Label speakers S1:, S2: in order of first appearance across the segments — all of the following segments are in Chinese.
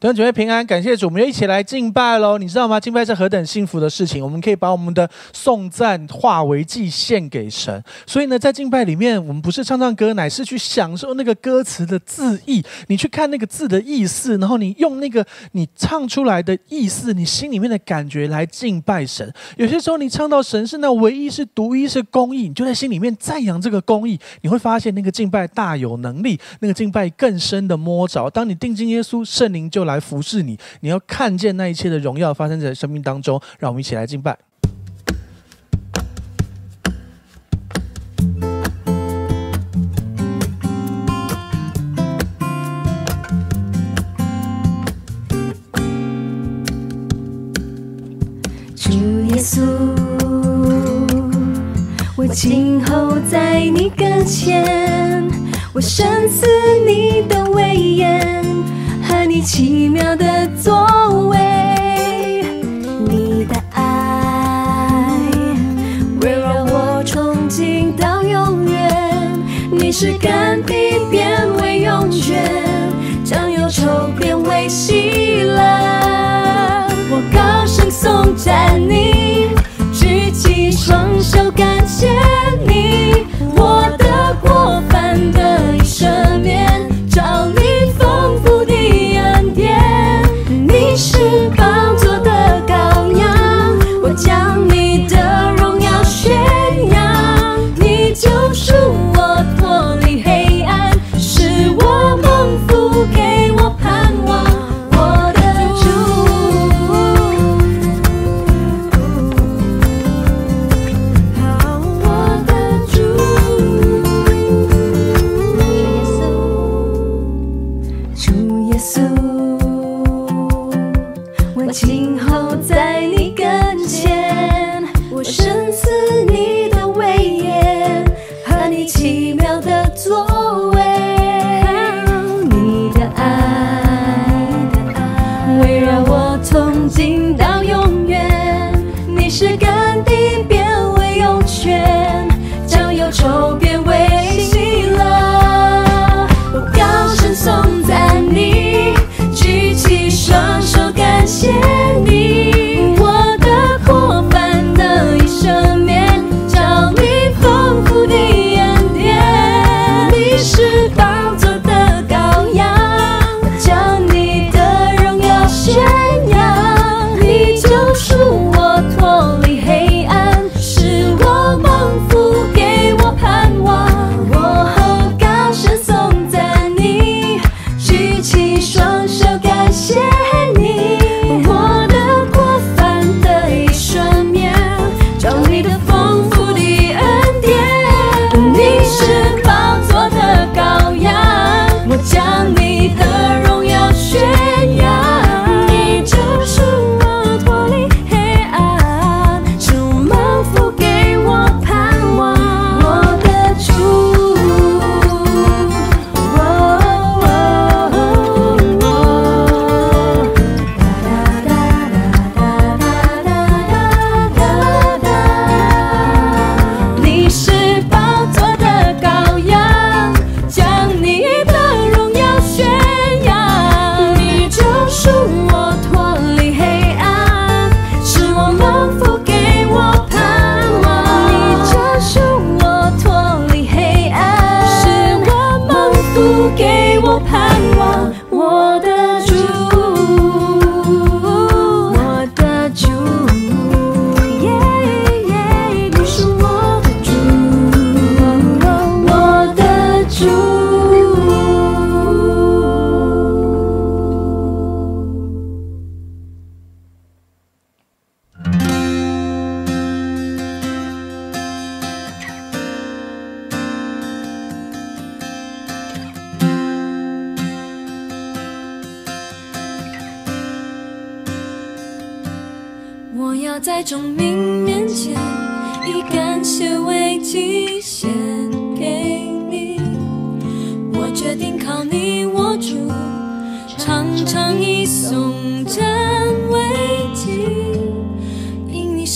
S1: 弟兄姊妹平安，感谢主，我们又一起来敬拜喽。你知道吗？敬拜是何等幸福的事情，我们可以把我们的颂赞化为祭献给神。所以呢，在敬拜里面，我们不是唱唱歌，乃是去享受那个歌词的字意。你去看那个字的意思，然后你用那个你唱出来的意思，你心里面的感觉来敬拜神。有些时候，你唱到神是那唯一、是独一是公义，你就在心里面赞扬这个公义。你会发现那个敬拜大有能力，那个敬拜更深的摸着。当你定睛耶稣，圣灵就。来服侍你，你要看见那一切的荣耀发生在生命当中。让我们一起来敬拜。
S2: 主耶稣，我静候在你跟前，我深思你的威严。你奇妙的作为，你的爱围绕我憧憬到永远。你是甘地变为涌泉，将忧愁变为喜乐。我高声颂赞你，举起双手感谢你，我的过犯得以赦免，照你。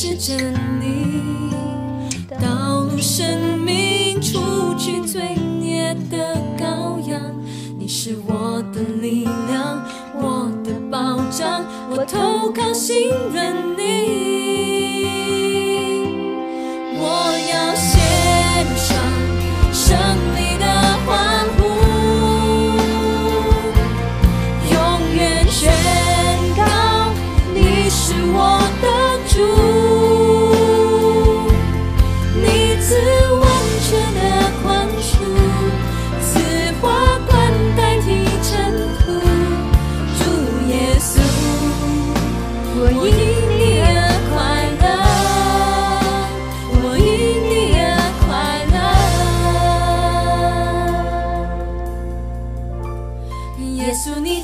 S2: 是真理，道路，生命，除去罪孽的羔羊，你是我的力量，我的保障，我投靠信任你，我要献上。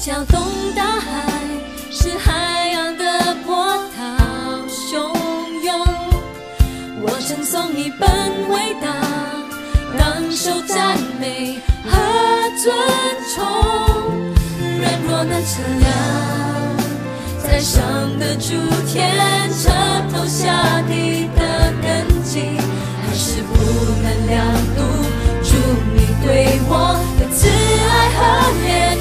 S2: 辽东大海是海洋的波涛汹涌，我敬颂你本伟大，当受赞美和尊崇。软弱的车辆，在上的主天彻透下地的根基，还是不能量度出你对我的慈爱和怜。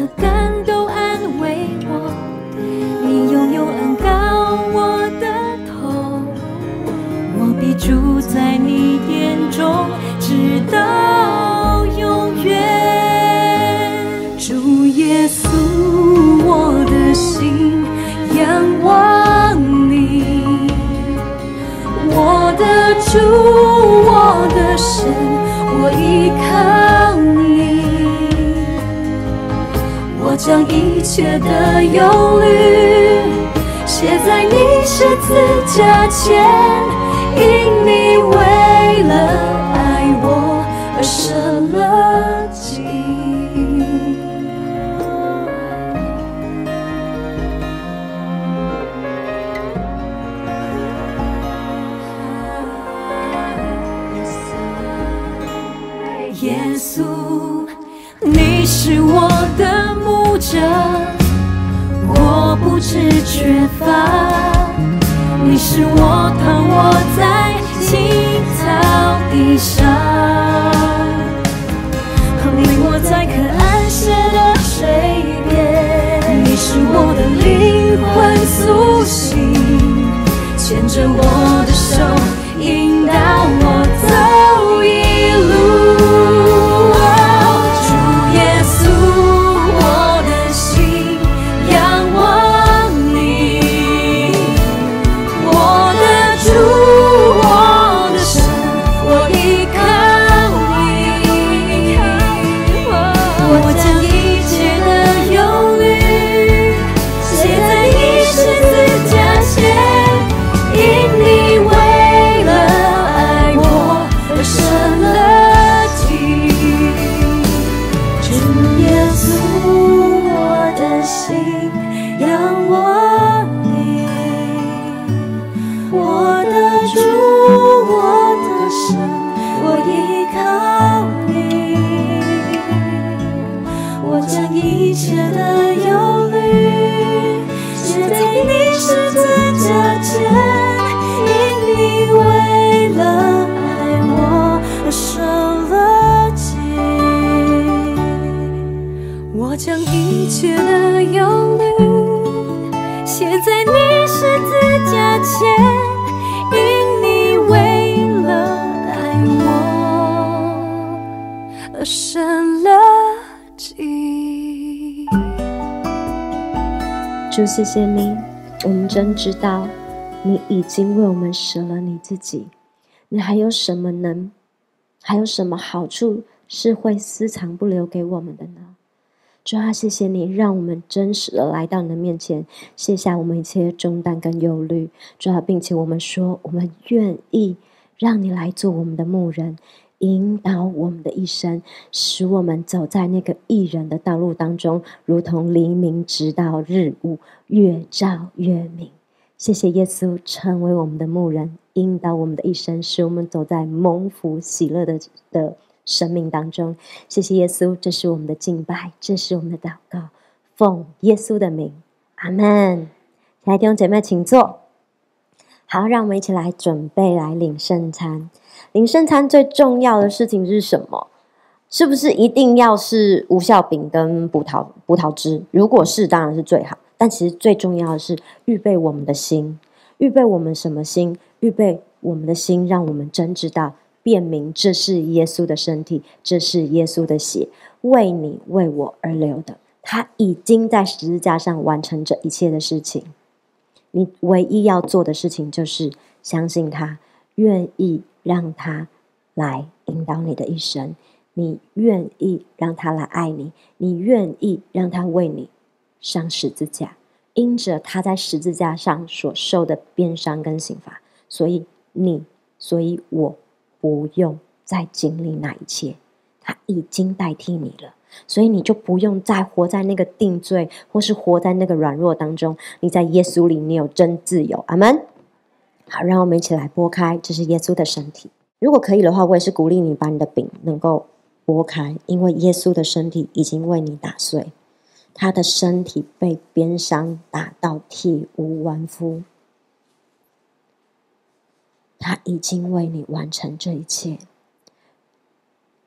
S2: 的感动安慰我，你用永恩膏我的头，我必住在你眼中，值得。将一切的忧虑写在你十字架前，因你为了爱我而生。是我躺卧在青草地上，你我在可安歇的水边。你是我的灵魂苏醒，牵着我的手。
S3: 谢谢你，我们真知道你已经为我们舍了你自己。你还有什么能，还有什么好处是会私藏不留给我们的呢？主要谢谢你，让我们真实的来到你的面前，卸下我们一切重担跟忧虑。主要，并且我们说，我们愿意让你来做我们的牧人，引导我们的一生，使我们走在那个艺人的道路当中，如同黎明直到日暮。越照越明，谢谢耶稣成为我们的牧人，引导我们的一生，使我们走在蒙福喜乐的的生命当中。谢谢耶稣，这是我们的敬拜，这是我们的祷告。奉耶稣的名，阿门。来，弟兄姐妹，请坐。好，让我们一起来准备来领圣餐。领圣餐最重要的事情是什么？是不是一定要是无效饼跟葡萄葡萄汁？如果是，当然是最好。但其实最重要的是预备我们的心，预备我们什么心？预备我们的心，让我们真知道，辨明这是耶稣的身体，这是耶稣的血，为你为我而流的。他已经在十字架上完成这一切的事情。你唯一要做的事情就是相信他，愿意让他来引导你的一生，你愿意让他来爱你，你愿意让他为你。上十字架，因着他在十字架上所受的鞭伤跟刑罚，所以你，所以我不用再经历那一切，他已经代替你了，所以你就不用再活在那个定罪，或是活在那个软弱当中。你在耶稣里，你有真自由，阿门。好，让我们一起来拨开，这是耶稣的身体。如果可以的话，我也是鼓励你把你的饼能够拨开，因为耶稣的身体已经为你打碎。他的身体被鞭伤打到体无完肤，他已经为你完成这一切。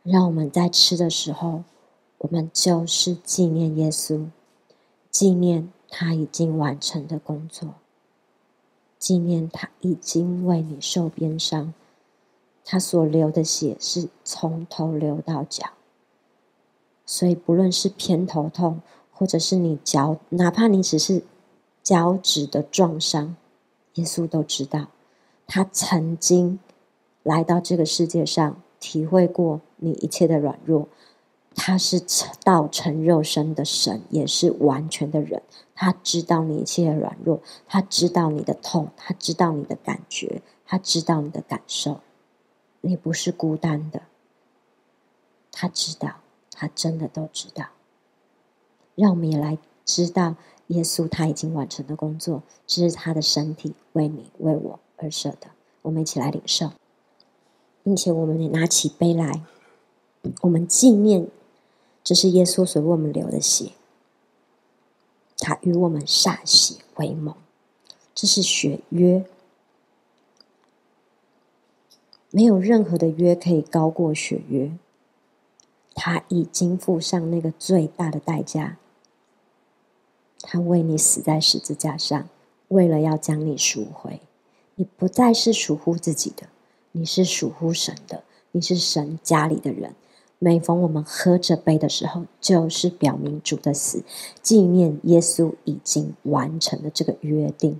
S3: 让我们在吃的时候，我们就是纪念耶稣，纪念他已经完成的工作，纪念他已经为你受鞭伤，他所流的血是从头流到脚，所以不论是偏头痛。或者是你脚，哪怕你只是脚趾的撞伤，耶稣都知道，他曾经来到这个世界上，体会过你一切的软弱。他是道成肉身的神，也是完全的人。他知道你一切的软弱，他知道你的痛，他知道你的感觉，他知道你的感受。你不是孤单的，他知道，他真的都知道。让我们也来知道耶稣他已经完成的工作，这是他的身体为你为我而舍的。我们一起来领受，并且我们也拿起杯来，我们纪念这是耶稣所为我们流的血，他与我们歃血为盟，这是血约，没有任何的约可以高过血约，他已经付上那个最大的代价。他为你死在十字架上，为了要将你赎回。你不再是属乎自己的，你是属乎神的，你是神家里的人。每逢我们喝这杯的时候，就是表明主的死，纪念耶稣已经完成的这个约定。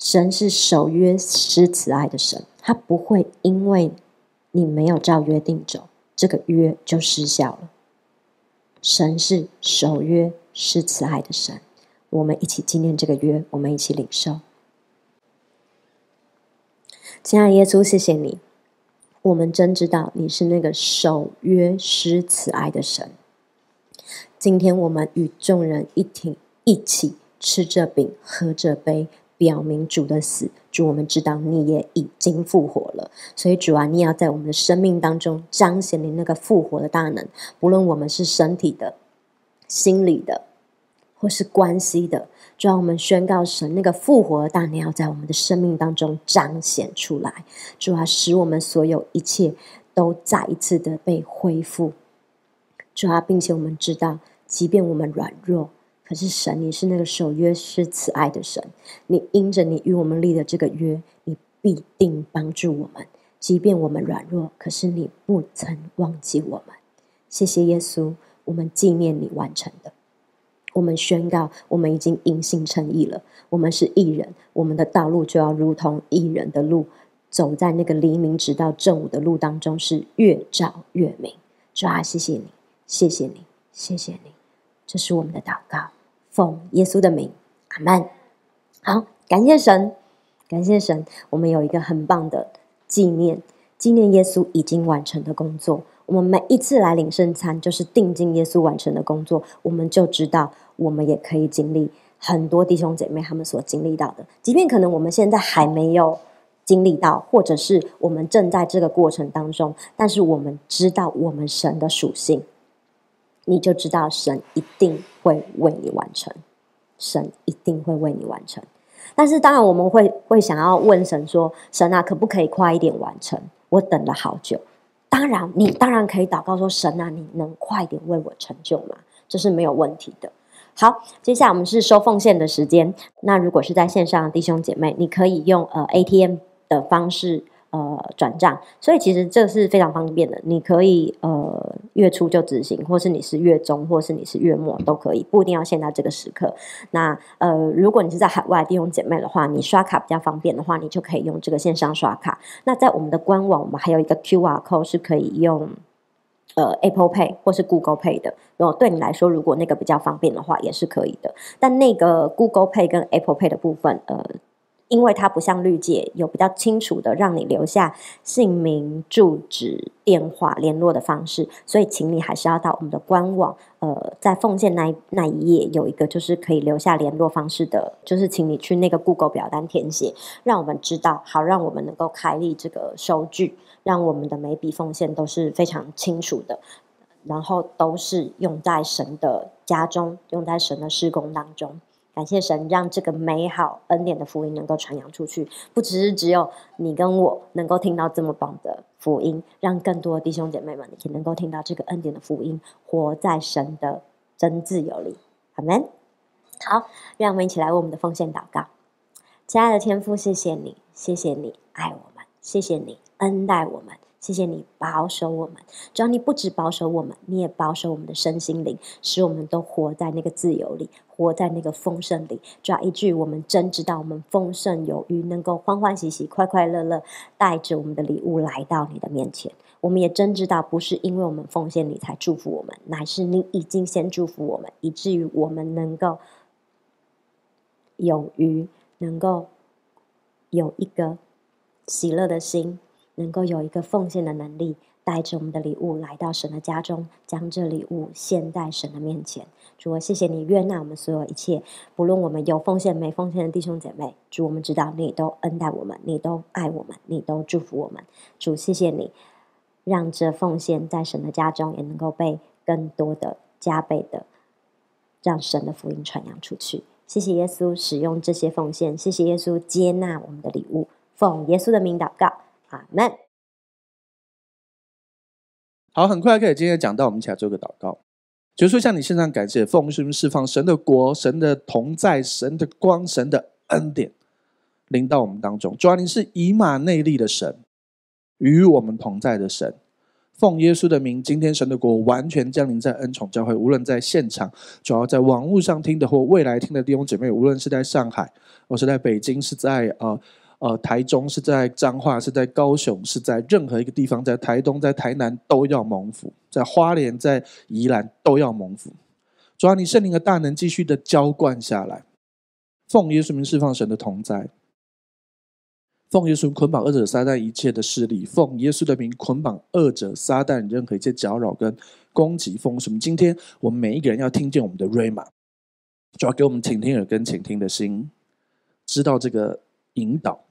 S3: 神是守约施慈爱的神，他不会因为你没有照约定走，这个约就失效了。神是守约施慈爱的神。我们一起纪念这个约，我们一起领受。亲爱耶稣，谢谢你，我们真知道你是那个守约施慈爱的神。今天我们与众人一挺一起吃这饼喝这杯，表明主的死。主，我们知道你也已经复活了，所以主啊，你要在我们的生命当中彰显你那个复活的大能，不论我们是身体的、心理的。或是关系的，就让我们宣告神那个复活的大年，要在我们的生命当中彰显出来。主啊，使我们所有一切都再一次的被恢复。主啊，并且我们知道，即便我们软弱，可是神你是那个守约、是慈爱的神。你因着你与我们立的这个约，你必定帮助我们。即便我们软弱，可是你不曾忘记我们。谢谢耶稣，我们纪念你完成的。我们宣告，我们已经隐性成意了。我们是义人，我们的道路就要如同义人的路，走在那个黎明直到正午的路当中，是越照越明。主啊，谢谢你，谢谢你，谢谢你。这是我们的祷告，奉耶稣的名，阿门。好，感谢神，感谢神。我们有一个很棒的纪念，纪念耶稣已经完成的工作。我们每一次来领圣餐，就是定睛耶稣完成的工作，我们就知道。我们也可以经历很多弟兄姐妹他们所经历到的，即便可能我们现在还没有经历到，或者是我们正在这个过程当中，但是我们知道我们神的属性，你就知道神一定会为你完成，神一定会为你完成。但是当然我们会会想要问神说：“神啊，可不可以快一点完成？我等了好久。”当然，你当然可以祷告说：“神啊，你能快点为我成就吗？”这是没有问题的。好，接下来我们是收奉献的时间。那如果是在线上弟兄姐妹，你可以用呃 ATM 的方式呃转账，所以其实这是非常方便的。你可以呃月初就执行，或是你是月中，或是你是月末都可以，不一定要现在这个时刻。那呃，如果你是在海外弟兄姐妹的话，你刷卡比较方便的话，你就可以用这个线上刷卡。那在我们的官网，我们还有一个 QR code 是可以用。呃，Apple Pay 或是 Google Pay 的，然后对你来说，如果那个比较方便的话，也是可以的。但那个 Google Pay 跟 Apple Pay 的部分，呃。因为它不像律界有比较清楚的让你留下姓名、住址、电话联络的方式，所以请你还是要到我们的官网，呃，在奉献那那一页有一个就是可以留下联络方式的，就是请你去那个 Google 表单填写，让我们知道，好让我们能够开立这个收据，让我们的每笔奉献都是非常清楚的，然后都是用在神的家中，用在神的施工当中。感谢神，让这个美好恩典的福音能够传扬出去，不只是只有你跟我能够听到这么棒的福音，让更多的弟兄姐妹们也能够听到这个恩典的福音，活在神的真自由里。阿门。好，让我们一起来为我们的奉献祷告。亲爱的天父，谢谢你，谢谢你爱我们，谢谢你恩待我们。谢谢你保守我们，主要你不只保守我们，你也保守我们的身心灵，使我们都活在那个自由里，活在那个丰盛里。主啊，一句我们真知道，我们丰盛有余，能够欢欢喜喜、快快乐乐，带着我们的礼物来到你的面前。我们也真知道，不是因为我们奉献你才祝福我们，乃是你已经先祝福我们，以至于我们能够有余，能够有一个喜乐的心。能够有一个奉献的能力，带着我们的礼物来到神的家中，将这礼物献在神的面前。主啊，谢谢你悦纳我们所有一切，不论我们有奉献没奉献的弟兄姐妹。主，我们知道你都恩待我们，你都爱我们，你都祝福我们。主，谢谢你让这奉献在神的家中也能够被更多的加倍的，让神的福音传扬出去。谢谢耶稣使用这些奉献，谢谢耶稣接纳我们的礼物。奉耶稣的名祷告。
S1: 好，很快可以今天讲到，我们一起来做个祷告。主说：“向你献上感谢，奉主释放神的国、神的同在、神的光、神的恩典，临到我们当中。主要你是以马内利的神，与我们同在的神。奉耶稣的名，今天神的国完全降临在恩宠教会。无论在现场，主要在网络上听的或未来听的弟兄姐妹，无论是在上海，或是在北京，是在啊。”呃，台中是在彰化，是在高雄，是在任何一个地方，在台东、在台南都要蒙福，在花莲、在宜兰都要蒙福。主要你圣灵的大能继续的浇灌下来，奉耶稣名释放神的同在，奉耶稣捆绑恶者撒旦一切的势力，奉耶稣的名捆绑恶者撒旦任何一切搅扰跟攻击。奉什么？今天我们每一个人要听见我们的瑞玛，主就要给我们倾听耳根，倾听的心，知道这个引导。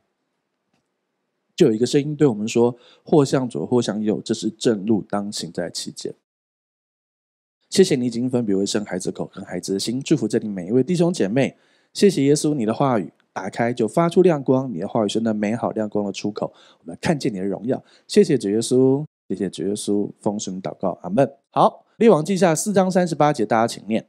S1: 就有一个声音对我们说：“或向左，或向右，这是正路，当行在其间。”谢谢你，已经分别为生孩子口，跟孩子的心，祝福这里每一位弟兄姐妹。谢谢耶稣，你的话语打开就发出亮光，你的话语是那美好亮光的出口，我们看见你的荣耀。谢谢主耶稣，谢谢主耶稣，丰神祷告，阿门。好，列王记下四章三十八节，大家请念。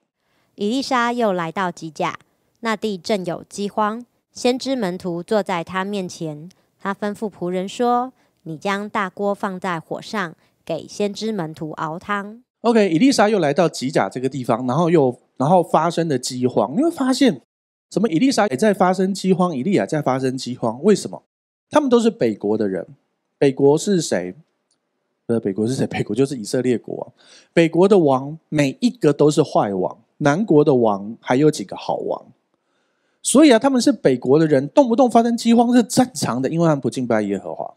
S3: 以利沙又来到吉甲，那地正有饥荒，先知门徒坐在他面前。他吩咐仆人说：“你将大锅放在火上，给先知门徒熬汤。”
S1: OK，伊丽莎又来到吉甲这个地方，然后又然后发生了饥荒。你会发现，什么？伊丽莎也在发生饥荒，伊利亚在发生饥荒。为什么？他们都是北国的人。北国是谁？呃，北国是谁？北国就是以色列国。北国的王每一个都是坏王，南国的王还有几个好王。所以啊，他们是北国的人，动不动发生饥荒是正常的，因为他们不敬拜耶和华。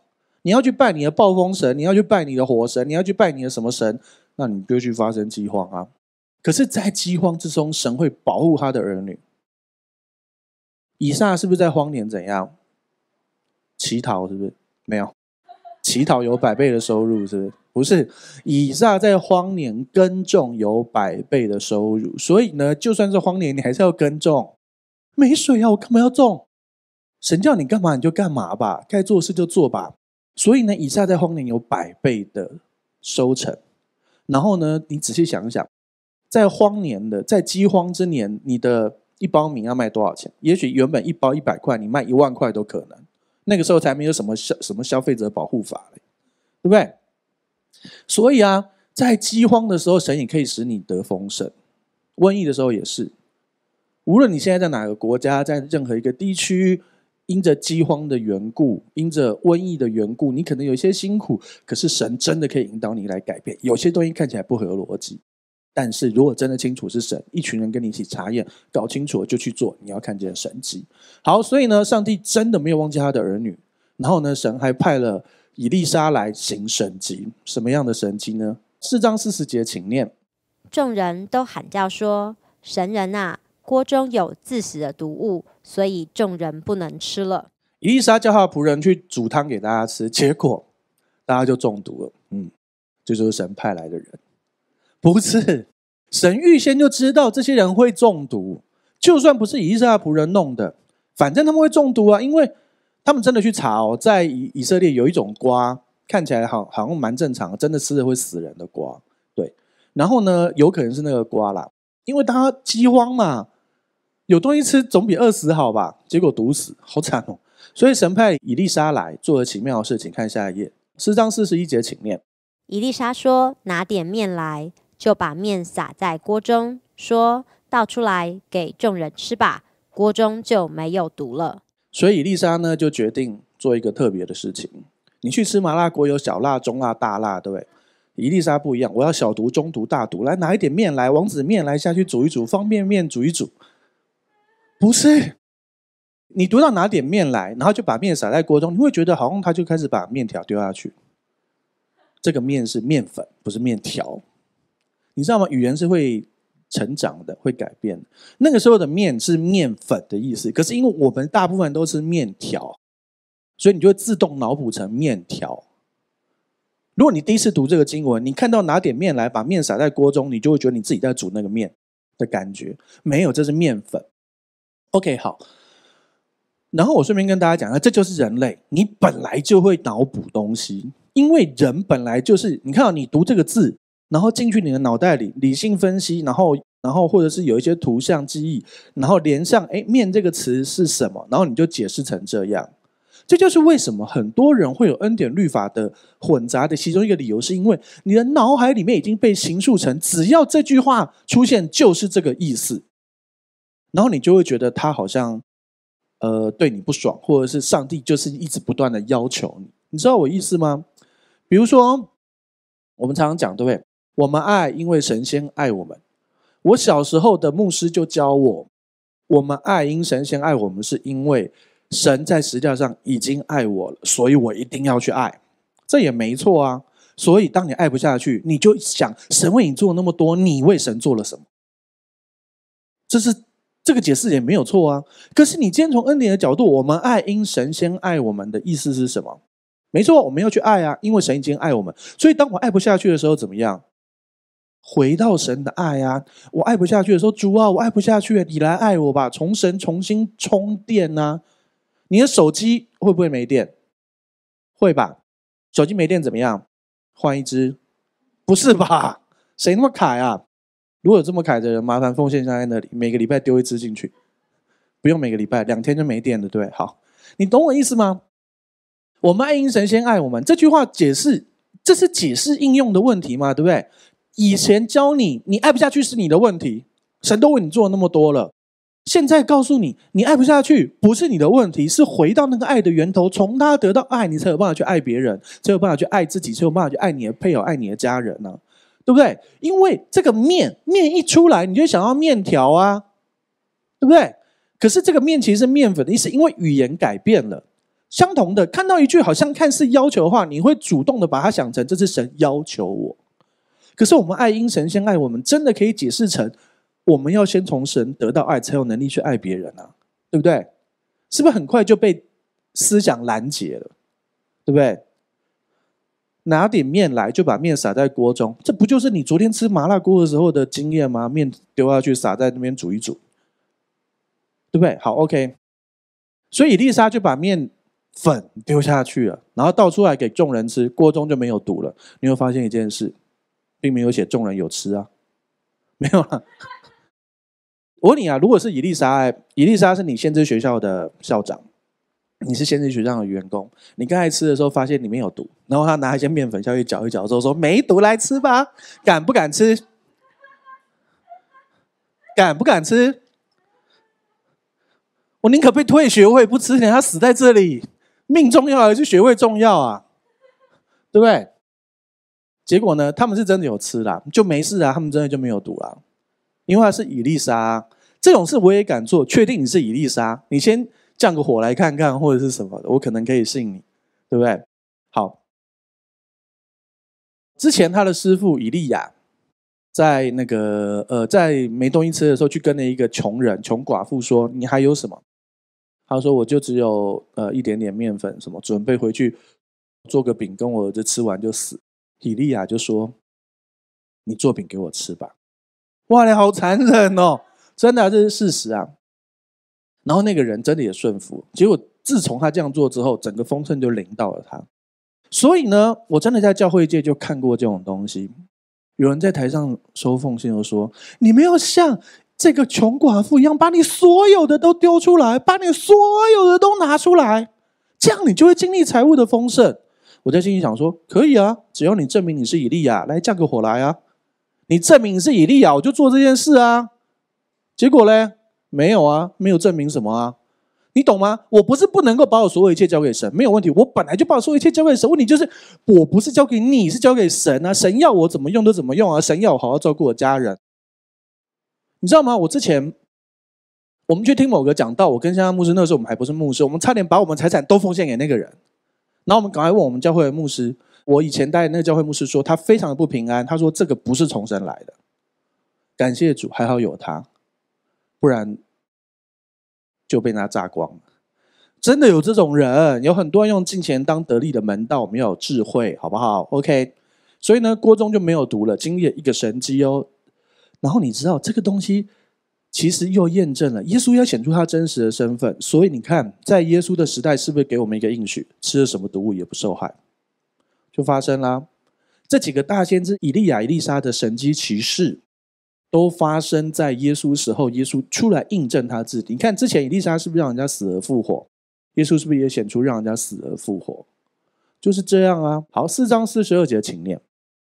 S1: 你要去拜你的暴风神，你要去拜你的火神，你要去拜你的什么神，那你就去发生饥荒啊。可是，在饥荒之中，神会保护他的儿女。以撒是不是在荒年怎样？乞讨是不是？没有，乞讨有百倍的收入是不是？不是，以撒在荒年耕种有百倍的收入。所以呢，就算是荒年，你还是要耕种。没水呀，我干嘛要种？神叫你干嘛你就干嘛吧，该做事就做吧。所以呢，以下在荒年有百倍的收成。然后呢，你仔细想一想，在荒年的在饥荒之年，你的一包米要卖多少钱？也许原本一包一百块，你卖一万块都可能。那个时候才没有什么消什么消费者保护法嘞，对不对？所以啊，在饥荒的时候，神也可以使你得丰盛；瘟疫的时候也是。无论你现在在哪个国家，在任何一个地区，因着饥荒的缘故，因着瘟疫的缘故，你可能有一些辛苦。可是神真的可以引导你来改变。有些东西看起来不合逻辑，但是如果真的清楚是神，一群人跟你一起查验，搞清楚了就去做。你要看见神迹。好，所以呢，上帝真的没有忘记他的儿女。然后呢，神还派了以利沙来行神迹。什么样的神迹呢？四章四十节，请念。
S3: 众人都喊叫说：“神人啊！”锅中有自死的毒物，所以众人不能吃了。
S1: 伊利莎叫他的仆人去煮汤给大家吃，结果大家就中毒了。嗯，这就是神派来的人，不是神预先就知道这些人会中毒。就算不是伊莎沙仆人弄的，反正他们会中毒啊，因为他们真的去查哦，在以以色列有一种瓜，看起来好好像蛮正常，真的吃了会死人的瓜。对，然后呢，有可能是那个瓜啦，因为他饥荒嘛。有东西吃总比饿死好吧？结果毒死，好惨哦！所以神派伊丽莎来做了奇妙的事情。看下一页，四章四十一节，请念。
S3: 伊丽莎说：“拿点面来，就把面撒在锅中，说倒出来给众人吃吧，锅中就没有毒了。”
S1: 所以以丽莎呢，就决定做一个特别的事情。你去吃麻辣锅有小辣、中辣、大辣，对不对？伊丽莎不一样，我要小毒、中毒、大毒。来拿一点面来，王子面来下去煮一煮，方便面煮一煮。不是，你读到拿点面来，然后就把面撒在锅中，你会觉得好像他就开始把面条丢下去。这个面是面粉，不是面条，你知道吗？语言是会成长的，会改变。那个时候的面是面粉的意思，可是因为我们大部分都是面条，所以你就会自动脑补成面条。如果你第一次读这个经文，你看到拿点面来把面撒在锅中，你就会觉得你自己在煮那个面的感觉，没有，这是面粉。OK，好。然后我顺便跟大家讲下，这就是人类，你本来就会脑补东西，因为人本来就是。你看，你读这个字，然后进去你的脑袋里，理性分析，然后，然后或者是有一些图像记忆，然后连上，哎，面这个词是什么？然后你就解释成这样。这就是为什么很多人会有恩典律法的混杂的其中一个理由，是因为你的脑海里面已经被形塑成，只要这句话出现，就是这个意思。然后你就会觉得他好像，呃，对你不爽，或者是上帝就是一直不断的要求你，你知道我意思吗？比如说，我们常常讲，对不对？我们爱，因为神仙爱我们。我小时候的牧师就教我，我们爱因神仙爱我们，是因为神在实字上已经爱我了，所以我一定要去爱，这也没错啊。所以当你爱不下去，你就想，神为你做了那么多，你为神做了什么？这是。这个解释也没有错啊，可是你今天从恩典的角度，我们爱因神先爱我们的意思是什么？没错，我们要去爱啊，因为神已经爱我们。所以当我爱不下去的时候，怎么样？回到神的爱啊！我爱不下去的时候，主啊，我爱不下去，你来爱我吧，从神重新充电啊！你的手机会不会没电？会吧，手机没电怎么样？换一只？不是吧？谁那么卡呀？如果有这么凯的人，麻烦奉献在那里，每个礼拜丢一支进去，不用每个礼拜，两天就没电了，对，好，你懂我意思吗？我们爱因神先爱我们，这句话解释，这是解释应用的问题嘛，对不对？以前教你，你爱不下去是你的问题，神都为你做了那么多了，现在告诉你，你爱不下去不是你的问题，是回到那个爱的源头，从他得到爱，你才有办法去爱别人，才有办法去爱自己，才有办法去爱你的配偶，爱你的家人呢。对不对？因为这个面面一出来，你就想要面条啊，对不对？可是这个面其实是面粉的意思，因为语言改变了。相同的，看到一句好像看似要求的话，你会主动的把它想成这是神要求我。可是我们爱因神先爱我们，真的可以解释成我们要先从神得到爱，才有能力去爱别人啊，对不对？是不是很快就被思想拦截了？对不对？拿点面来，就把面撒在锅中，这不就是你昨天吃麻辣锅的时候的经验吗？面丢下去，撒在那边煮一煮，对不对？好，OK。所以伊丽莎就把面粉丢下去了，然后倒出来给众人吃，锅中就没有毒了。你会发现一件事，并没有写众人有吃啊，没有啊。我问你啊，如果是伊丽莎，伊丽莎是你先知学校的校长？你是先进学校的员工，你刚才吃的时候发现里面有毒，然后他拿一些面粉下去搅一搅之后说没毒，来吃吧，敢不敢吃？敢不敢吃？我宁可被退学会不吃，也他死在这里，命重要还是学位重要啊？对不对？结果呢？他们是真的有吃啦，就没事啊，他们真的就没有毒啊，因为他是伊丽莎，这种事我也敢做，确定你是伊丽莎，你先。降个火来看看，或者是什么的，我可能可以信你，对不对？好，之前他的师傅以利亚，在那个呃，在没东西吃的时候，去跟了一个穷人、穷寡妇说：“你还有什么？”他说：“我就只有呃一点点面粉，什么准备回去做个饼，跟我儿子吃完就死。”以利亚就说：“你做饼给我吃吧。”哇，你好残忍哦！真的，这是事实啊。然后那个人真的也顺服，结果自从他这样做之后，整个丰盛就临到了他。所以呢，我真的在教会界就看过这种东西，有人在台上收奉献，就说：“你们有像这个穷寡妇一样，把你所有的都丢出来，把你所有的都拿出来，这样你就会经历财务的丰盛。”我在心里想说：“可以啊，只要你证明你是以利亚，来嫁个火来啊，你证明你是以利亚，我就做这件事啊。”结果呢？没有啊，没有证明什么啊，你懂吗？我不是不能够把我所有一切交给神，没有问题。我本来就把我所有一切交给神，问题就是我不是交给你，是交给神啊。神要我怎么用都怎么用啊，神要我好好照顾我家人，你知道吗？我之前我们去听某个讲道，我跟香牧师那时候我们还不是牧师，我们差点把我们财产都奉献给那个人，然后我们赶快问我们教会的牧师，我以前带那个教会牧师说他非常的不平安，他说这个不是从神来的，感谢主，还好有他。不然就被他炸光，真的有这种人，有很多人用金钱当得利的门道，没有智慧，好不好？OK，所以呢，锅中就没有毒了，经历一个神机哦。然后你知道这个东西其实又验证了耶稣要显出他真实的身份，所以你看，在耶稣的时代是不是给我们一个应许，吃了什么毒物也不受害？就发生啦，这几个大先知以利亚、以利沙的神机骑士，都发生在耶稣时候，耶稣出来印证他自己。你看之前以利沙是不是让人家死而复活？耶稣是不是也显出让人家死而复活？就是这样啊。好，四章四十二节，请念。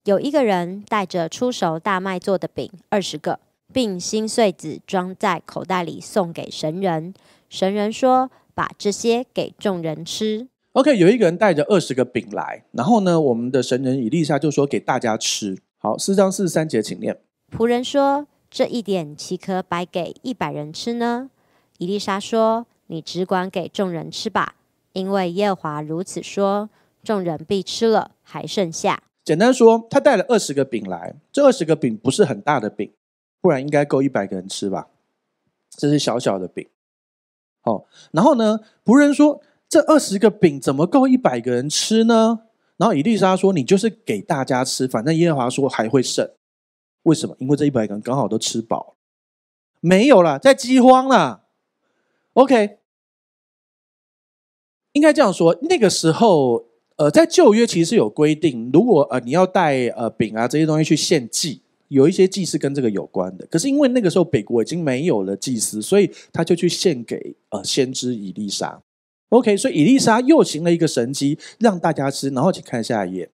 S3: 有一个人带着出熟大麦做的饼二十个，并新穗子装在口袋里，送给神人。神人说：“把这些给众人吃。”
S1: OK，有一个人带着二十个饼来，然后呢，我们的神人以利沙就说：“给大家吃。”好，四章四十三节，请念。
S3: 仆人说：“这一点岂可白给一百人吃呢？”伊丽莎说：“你只管给众人吃吧，因为耶和华如此说，
S1: 众人必吃了还剩下。”简单说，他带了二十个饼来，这二十个饼不是很大的饼，不然应该够一百个人吃吧？这是小小的饼。好，然后呢？仆人说：“这二十个饼怎么够一百个人吃呢？”然后伊丽莎说：“你就是给大家吃，反正耶和华说还会剩。”为什么？因为这一百个人刚好都吃饱，没有了，在饥荒了。OK，应该这样说。那个时候，呃，在旧约其实有规定，如果呃你要带呃饼啊这些东西去献祭，有一些祭祀跟这个有关的。可是因为那个时候北国已经没有了祭司，所以他就去献给呃先知以利沙。OK，所以以利沙又行了一个神机，让大家吃。然后去看下一页。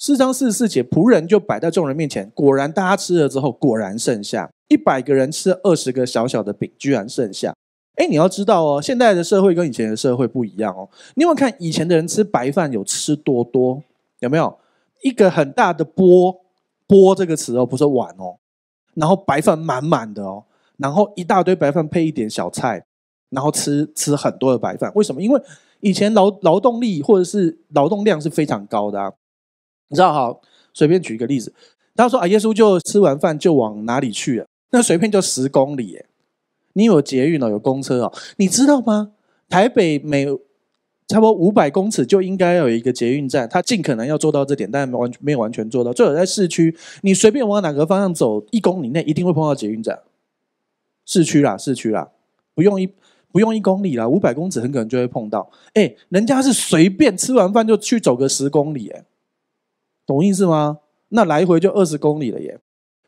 S1: 四章四十四节，仆人就摆在众人面前。果然，大家吃了之后，果然剩下一百个人吃二十个小小的饼，居然剩下。哎，你要知道哦，现在的社会跟以前的社会不一样哦。你有看以前的人吃白饭有吃多多有没有？一个很大的钵，钵这个词哦，不是碗哦。然后白饭满满的哦，然后一大堆白饭配一点小菜，然后吃吃很多的白饭。为什么？因为以前劳劳动力或者是劳动量是非常高的啊。你知道哈？随便举一个例子，他说啊，耶稣就吃完饭就往哪里去了？那随便就十公里耶。你有捷运哦，有公车哦，你知道吗？台北每差不多五百公尺就应该有一个捷运站，他尽可能要做到这点，但没完，没有完全做到。最好在市区，你随便往哪个方向走一公里内，一定会碰到捷运站。市区啦，市区啦，不用一不用一公里啦，五百公尺很可能就会碰到。哎，人家是随便吃完饭就去走个十公里耶。懂意思吗？那来回就二十公里了耶，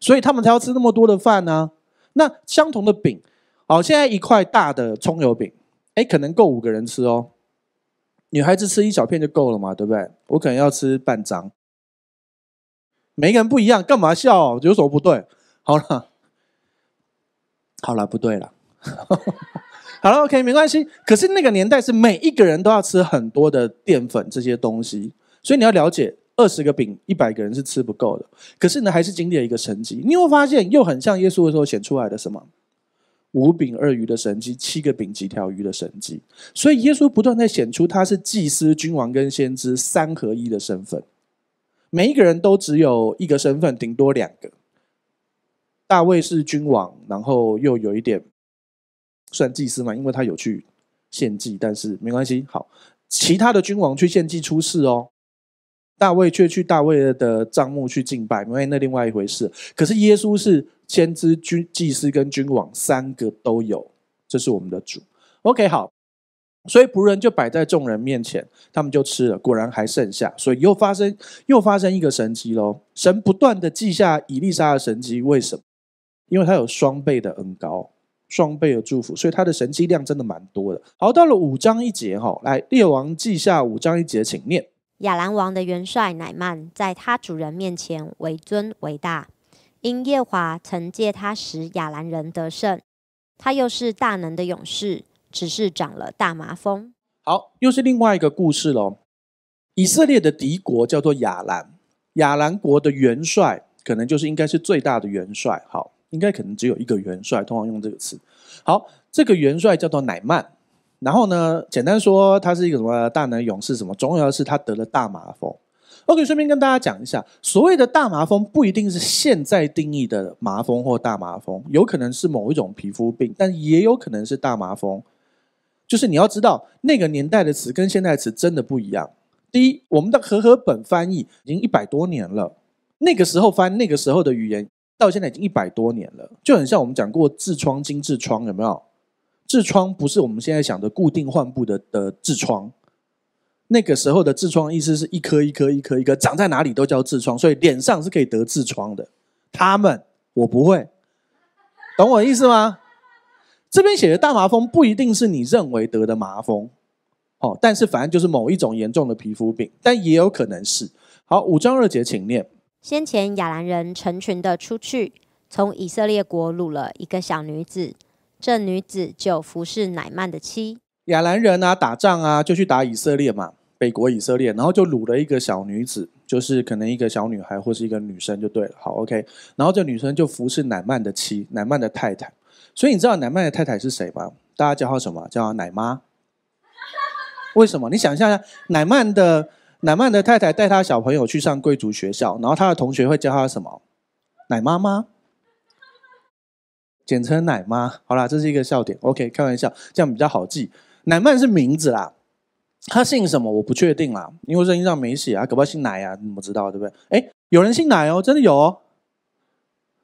S1: 所以他们才要吃那么多的饭呢。那相同的饼，好，现在一块大的葱油饼，哎，可能够五个人吃哦。女孩子吃一小片就够了嘛，对不对？我可能要吃半张，每个人不一样，干嘛笑？有什么不对。好了，好了，不对了。好了，OK，没关系。可是那个年代是每一个人都要吃很多的淀粉这些东西，所以你要了解。二十个饼，一百个人是吃不够的。可是呢，还是经历了一个神迹。你会发现，又很像耶稣的时候显出来的什么？五饼二鱼的神迹，七个饼几条鱼的神迹。所以耶稣不断在显出他是祭司、君王跟先知三合一的身份。每一个人都只有一个身份，顶多两个。大卫是君王，然后又有一点算祭司嘛，因为他有去献祭，但是没关系。好，其他的君王去献祭出事哦。大卫却去大卫的帐幕去敬拜，因为那另外一回事。可是耶稣是先知、君、祭司跟君王三个都有，这是我们的主。OK，好，所以仆人就摆在众人面前，他们就吃了，果然还剩下。所以又发生又发生一个神迹喽！神不断的记下以利沙的神迹，为什么？因为他有双倍的恩高，双倍的祝福，所以他的神迹量真的蛮多的。好，到了五章一节哈，来列王记下五章一节，请念。
S3: 亚兰王的元帅乃曼，在他主人面前为尊为大，因耶华曾借他使亚兰人得胜。他又是大能的勇士，只是长了大麻风。
S1: 好，又是另外一个故事喽。以色列的敌国叫做亚兰，亚兰国的元帅可能就是应该是最大的元帅。好，应该可能只有一个元帅，通常用这个词。好，这个元帅叫做乃曼。然后呢？简单说，他是一个什么大能勇士？什么？重要的是，他得了大麻风。OK，顺便跟大家讲一下，所谓的大麻风，不一定是现在定义的麻风或大麻风，有可能是某一种皮肤病，但也有可能是大麻风。就是你要知道，那个年代的词跟现代词真的不一样。第一，我们的和合本翻译已经一百多年了，那个时候翻那个时候的语言，到现在已经一百多年了，就很像我们讲过痔疮、金痔疮，有没有？痔疮不是我们现在想的固定患部的的痔疮，那个时候的痔疮意思是一颗一颗一颗一颗长在哪里都叫痔疮，所以脸上是可以得痔疮的。他们我不会，懂我意思吗？这边写的大麻风不一定是你认为得的麻风，哦，但是反正就是某一种严重的皮肤病，但也有可能是。好，五章二节，请念：
S3: 先前亚兰人成群的出去，从以色列国掳了一个小女子。这女子就服侍乃曼的妻。
S1: 亚兰人啊，打仗啊，就去打以色列嘛，北国以色列，然后就掳了一个小女子，就是可能一个小女孩或是一个女生就对了。好，OK。然后这女生就服侍乃曼的妻，乃曼的太太。所以你知道乃曼的太太是谁吗？大家叫她什么？叫奶妈。为什么？你想一下，乃曼的乃曼的太太带她小朋友去上贵族学校，然后她的同学会叫她什么？奶妈妈。简称奶妈，好啦，这是一个笑点。OK，开玩笑，这样比较好记。奶曼是名字啦，他姓什么我不确定啦，因为圣音上没写啊，搞不好姓奶啊，你怎么知道对不对？哎，有人姓奶哦，真的有，哦，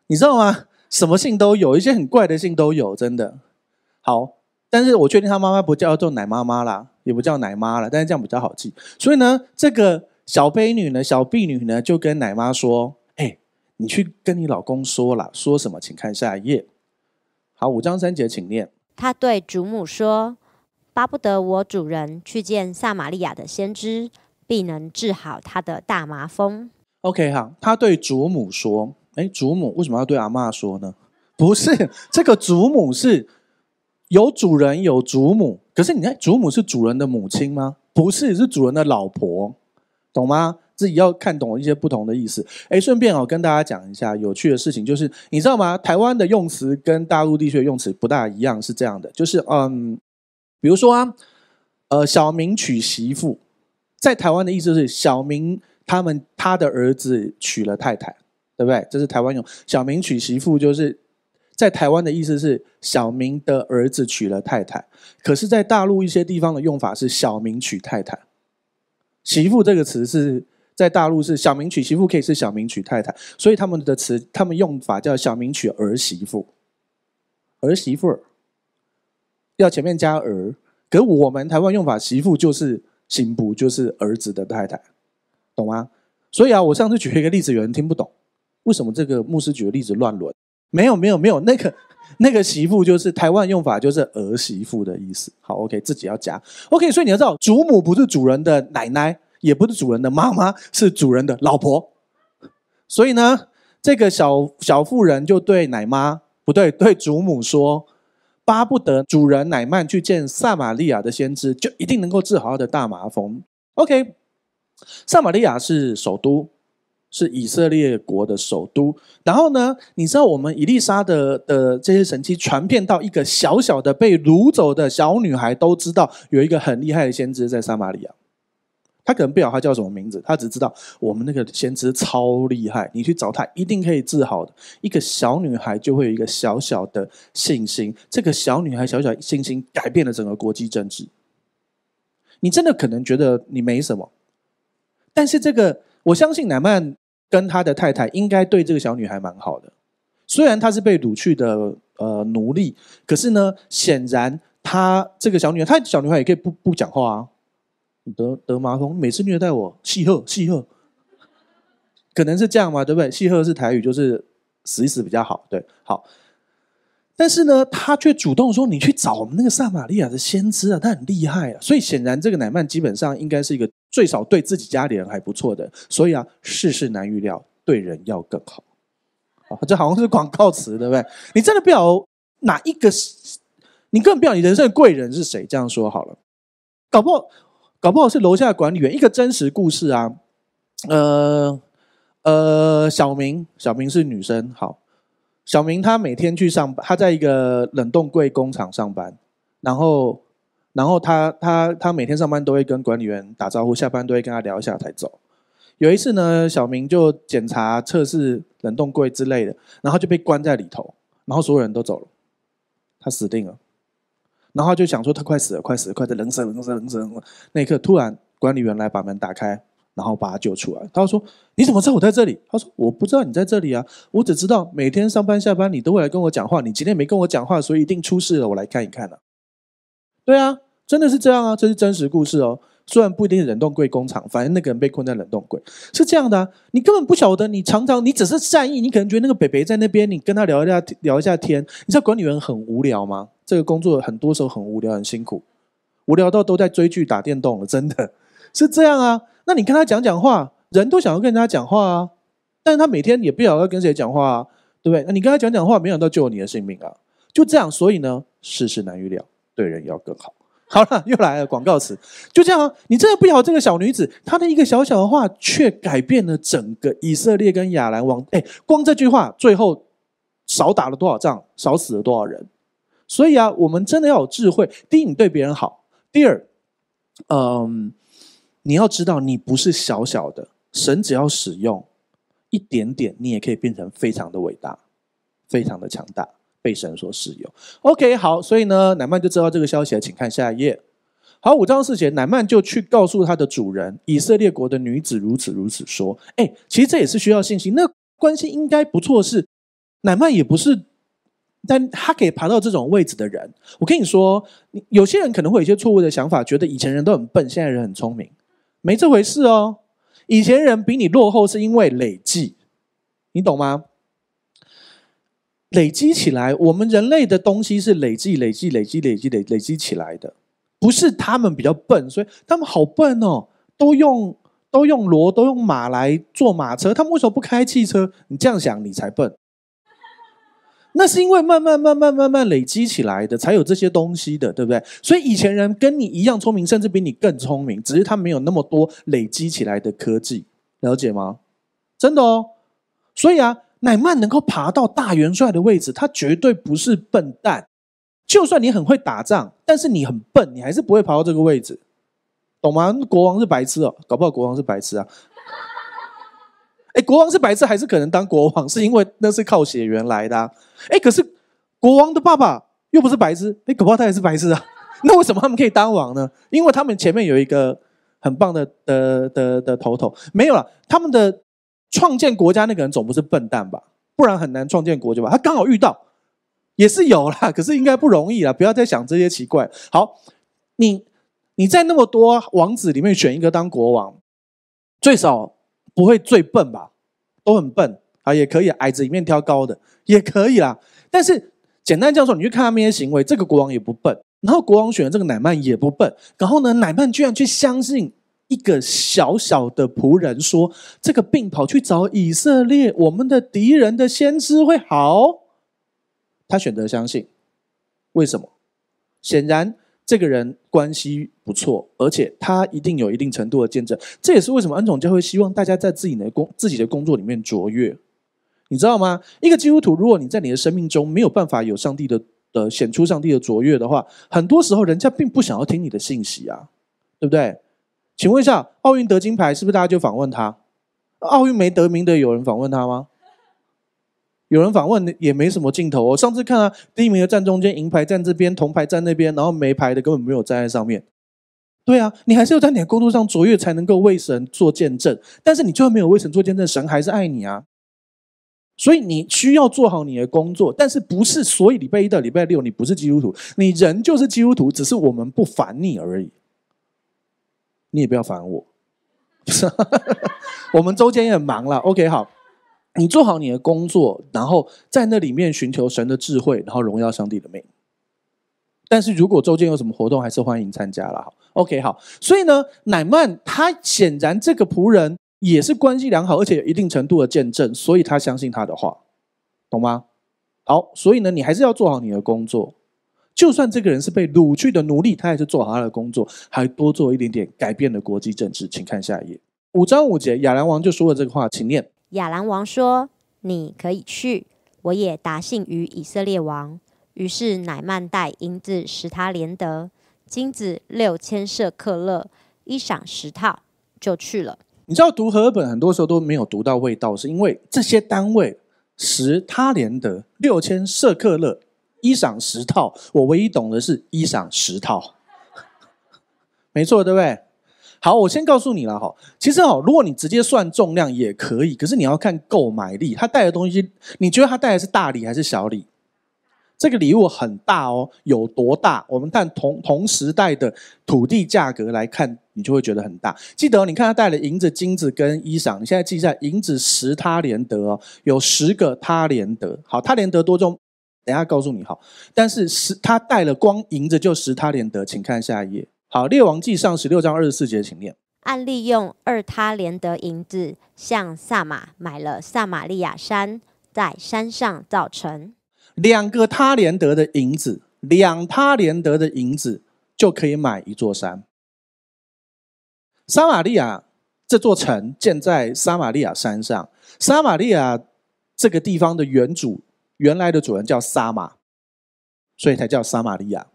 S1: 你知道吗？什么姓都有一些很怪的姓都有，真的。好，但是我确定他妈妈不叫做奶妈妈啦，也不叫奶妈啦，但是这样比较好记。所以呢，这个小妃女呢，小婢女呢，就跟奶妈说：“哎，你去跟你老公说了，说什么？请看下一页。”好，五章三节，请念。
S3: 他对祖母说：“巴不得我主人去见撒玛利亚的先知，必能治好他的大麻风。”
S1: OK，好。他对祖母说：“哎，祖母为什么要对阿妈说呢？不是 这个祖母是有主人有祖母，可是你看，祖母是主人的母亲吗？不是，是主人的老婆，懂吗？”自己要看懂一些不同的意思。哎，顺便哦，跟大家讲一下有趣的事情，就是你知道吗？台湾的用词跟大陆地区的用词不大一样，是这样的，就是嗯，比如说啊，呃，小明娶媳妇，在台湾的意思是小明他们他的儿子娶了太太，对不对？这是台湾用“小明娶媳妇”，就是在台湾的意思是小明的儿子娶了太太。可是，在大陆一些地方的用法是“小明娶太太”，媳妇这个词是。在大陆是小明娶媳妇，可以是小明娶太太，所以他们的词、他们用法叫小明娶儿媳妇。儿媳妇要前面加儿，可我们台湾用法媳妇就是媳妇，就是儿子的太太，懂吗？所以啊，我上次举一个例子，有人听不懂，为什么这个牧师举的例子乱伦？没有，没有，没有，那个那个媳妇就是台湾用法，就是儿媳妇的意思。好，OK，自己要加，OK，所以你要知道，祖母不是主人的奶奶。也不是主人的妈妈，是主人的老婆。所以呢，这个小小妇人就对奶妈，不对，对祖母说，巴不得主人乃曼去见撒玛利亚的先知，就一定能够治好他的大麻风。OK，撒玛利亚是首都，是以色列国的首都。然后呢，你知道我们伊丽莎的的这些神迹传遍到一个小小的被掳走的小女孩，都知道有一个很厉害的先知在撒玛利亚。他可能不晓他叫什么名字，他只知道我们那个先知超厉害，你去找他一定可以治好的。一个小女孩就会有一个小小的信心，这个小女孩小小信心改变了整个国际政治。你真的可能觉得你没什么，但是这个我相信乃曼跟他的太太应该对这个小女孩蛮好的，虽然她是被掳去的呃奴隶，可是呢，显然她这个小女孩，她小女孩也可以不不讲话啊。得得麻风，每次虐待我，细鹤细鹤，可能是这样嘛？对不对？细鹤是台语，就是死一死比较好。对，好。但是呢，他却主动说：“你去找我们那个撒玛利亚的先知啊，他很厉害啊。”所以显然，这个乃曼基本上应该是一个最少对自己家里人还不错的。所以啊，世事难预料，对人要更好啊。这好像是广告词，对不对？你真的不晓哪一个，你根本不晓你人生的贵人是谁。这样说好了，搞不好。好不好？是楼下的管理员一个真实故事啊。呃呃，小明，小明是女生。好，小明她每天去上，班，她在一个冷冻柜工厂上班。然后，然后她她她每天上班都会跟管理员打招呼，下班都会跟他聊一下才走。有一次呢，小明就检查测试冷冻柜之类的，然后就被关在里头，然后所有人都走了，他死定了。然后就想说他快死了，快死了，快死！冷死，冷死，冷死！那一刻，突然管理员来把门打开，然后把他救出来。他说：“你怎么知道我在这里？”他说：“我不知道你在这里啊，我只知道每天上班下班你都会来跟我讲话。你今天没跟我讲话，所以一定出事了，我来看一看了。”对啊，真的是这样啊，这是真实故事哦。虽然不一定冷冻柜工厂，反正那个人被困在冷冻柜是这样的。你根本不晓得，你常常你只是善意，你可能觉得那个北北在那边，你跟他聊一下聊一下天。你知道管理员很无聊吗？这个工作很多时候很无聊，很辛苦，无聊到都在追剧打电动了，真的是这样啊！那你跟他讲讲话，人都想要跟他讲话啊！但是他每天也不晓得跟谁讲话啊，对不对？那你跟他讲讲话，没想到救了你的性命啊！就这样，所以呢，世事难预料，对人要更好。好了，又来了广告词，就这样，你真的不晓得这个小女子，她的一个小小的话，却改变了整个以色列跟亚兰王。哎，光这句话，最后少打了多少仗，少死了多少人。所以啊，我们真的要有智慧。第一，你对别人好；第二，嗯，你要知道你不是小小的，神只要使用一点点，你也可以变成非常的伟大、非常的强大，被神所使用。OK，好，所以呢，乃曼就知道这个消息了，请看下一页。好，五章四节，乃曼就去告诉他的主人，以色列国的女子如此如此说。哎，其实这也是需要信心，那关系应该不错是，乃曼也不是。但他可以爬到这种位置的人，我跟你说，有些人可能会有一些错误的想法，觉得以前人都很笨，现在人很聪明，没这回事哦。以前人比你落后，是因为累积，你懂吗？累积起来，我们人类的东西是累积、累积、累积、累积、累累积起来的，不是他们比较笨，所以他们好笨哦，都用都用骡，都用马来坐马车，他们为什么不开汽车？你这样想，你才笨。那是因为慢慢慢慢慢慢累积起来的，才有这些东西的，对不对？所以以前人跟你一样聪明，甚至比你更聪明，只是他没有那么多累积起来的科技，了解吗？真的哦。所以啊，乃曼能够爬到大元帅的位置，他绝对不是笨蛋。就算你很会打仗，但是你很笨，你还是不会爬到这个位置，懂吗？国王是白痴哦，搞不好国王是白痴啊。哎，国王是白痴还是可能当国王？是因为那是靠血缘来的。哎，可是国王的爸爸又不是白痴，哎，狗爸他也是白痴啊，那为什么他们可以当王呢？因为他们前面有一个很棒的的的的头头，没有了，他们的创建国家那个人总不是笨蛋吧？不然很难创建国家吧？他刚好遇到，也是有啦，可是应该不容易啦。不要再想这些奇怪。好，你你在那么多王子里面选一个当国王，最少不会最笨吧？都很笨。啊，也可以矮子里面挑高的，也可以啦。但是简单这样说，你去看他们些行为，这个国王也不笨，然后国王选的这个乃曼也不笨，然后呢，乃曼居然去相信一个小小的仆人说这个病跑去找以色列我们的敌人的先知会好，他选择相信，为什么？显然这个人关系不错，而且他一定有一定程度的见证。这也是为什么安总教会希望大家在自己的工自己的工作里面卓越。你知道吗？一个基督徒，如果你在你的生命中没有办法有上帝的的显出上帝的卓越的话，很多时候人家并不想要听你的信息啊，对不对？请问一下，奥运得金牌是不是大家就访问他？奥运没得名的有人访问他吗？有人访问也没什么镜头哦。上次看啊，第一名的站中间，银牌站这边，铜牌站那边，然后没牌的根本没有站在上面。对啊，你还是要在你的工作上卓越才能够为神做见证。但是你就算没有为神做见证，神还是爱你啊。所以你需要做好你的工作，但是不是？所以礼拜一到礼拜六你不是基督徒，你人就是基督徒，只是我们不烦你而已。你也不要烦我，不是？我们周间也很忙了。OK，好，你做好你的工作，然后在那里面寻求神的智慧，然后荣耀上帝的命。但是如果周间有什么活动，还是欢迎参加了。OK，好。所以呢，乃曼他显然这个仆人。也是关系良好，而且有一定程度的见证，所以他相信他的话，懂吗？好，所以呢，你还是要做好你的工作。就算这个人是被掳去的奴隶，他还是做好他的工作，还多做一点点，改变了国际政治。请看下一页，五章五节，亚兰王就说了这个话，请念。
S3: 亚兰王说：“你可以去，我也答信于以色列王。于是乃曼带银子十他连德，金子六千舍克勒，一赏十套，就去了。”
S1: 你知道读荷本很多时候都没有读到味道，是因为这些单位，十他连得六千舍克勒一赏十套。我唯一懂的是一赏十套，没错对不对？好，我先告诉你了哈。其实哦，如果你直接算重量也可以，可是你要看购买力，他带的东西，你觉得他带的是大礼还是小礼？这个礼物很大哦，有多大？我们看同同时代的土地价格来看，你就会觉得很大。记得哦，你看他带了银子、金子跟衣裳，你现在记一下，银子十他连德哦，有十个他连德。好，他连德多重？等下告诉你。好，但是十他带了光银子就十他连德，请看下一页。好，《列王记》上十六章二十四节，请念。
S3: 按利用二他连德银子向撒马买了撒玛利亚山，在山上造城。
S1: 两个他连德的银子，两他连德的银子就可以买一座山。撒玛利亚这座城建在撒玛利亚山上。撒玛利亚这个地方的原主、原来的主人叫撒玛，所以才叫撒玛利亚。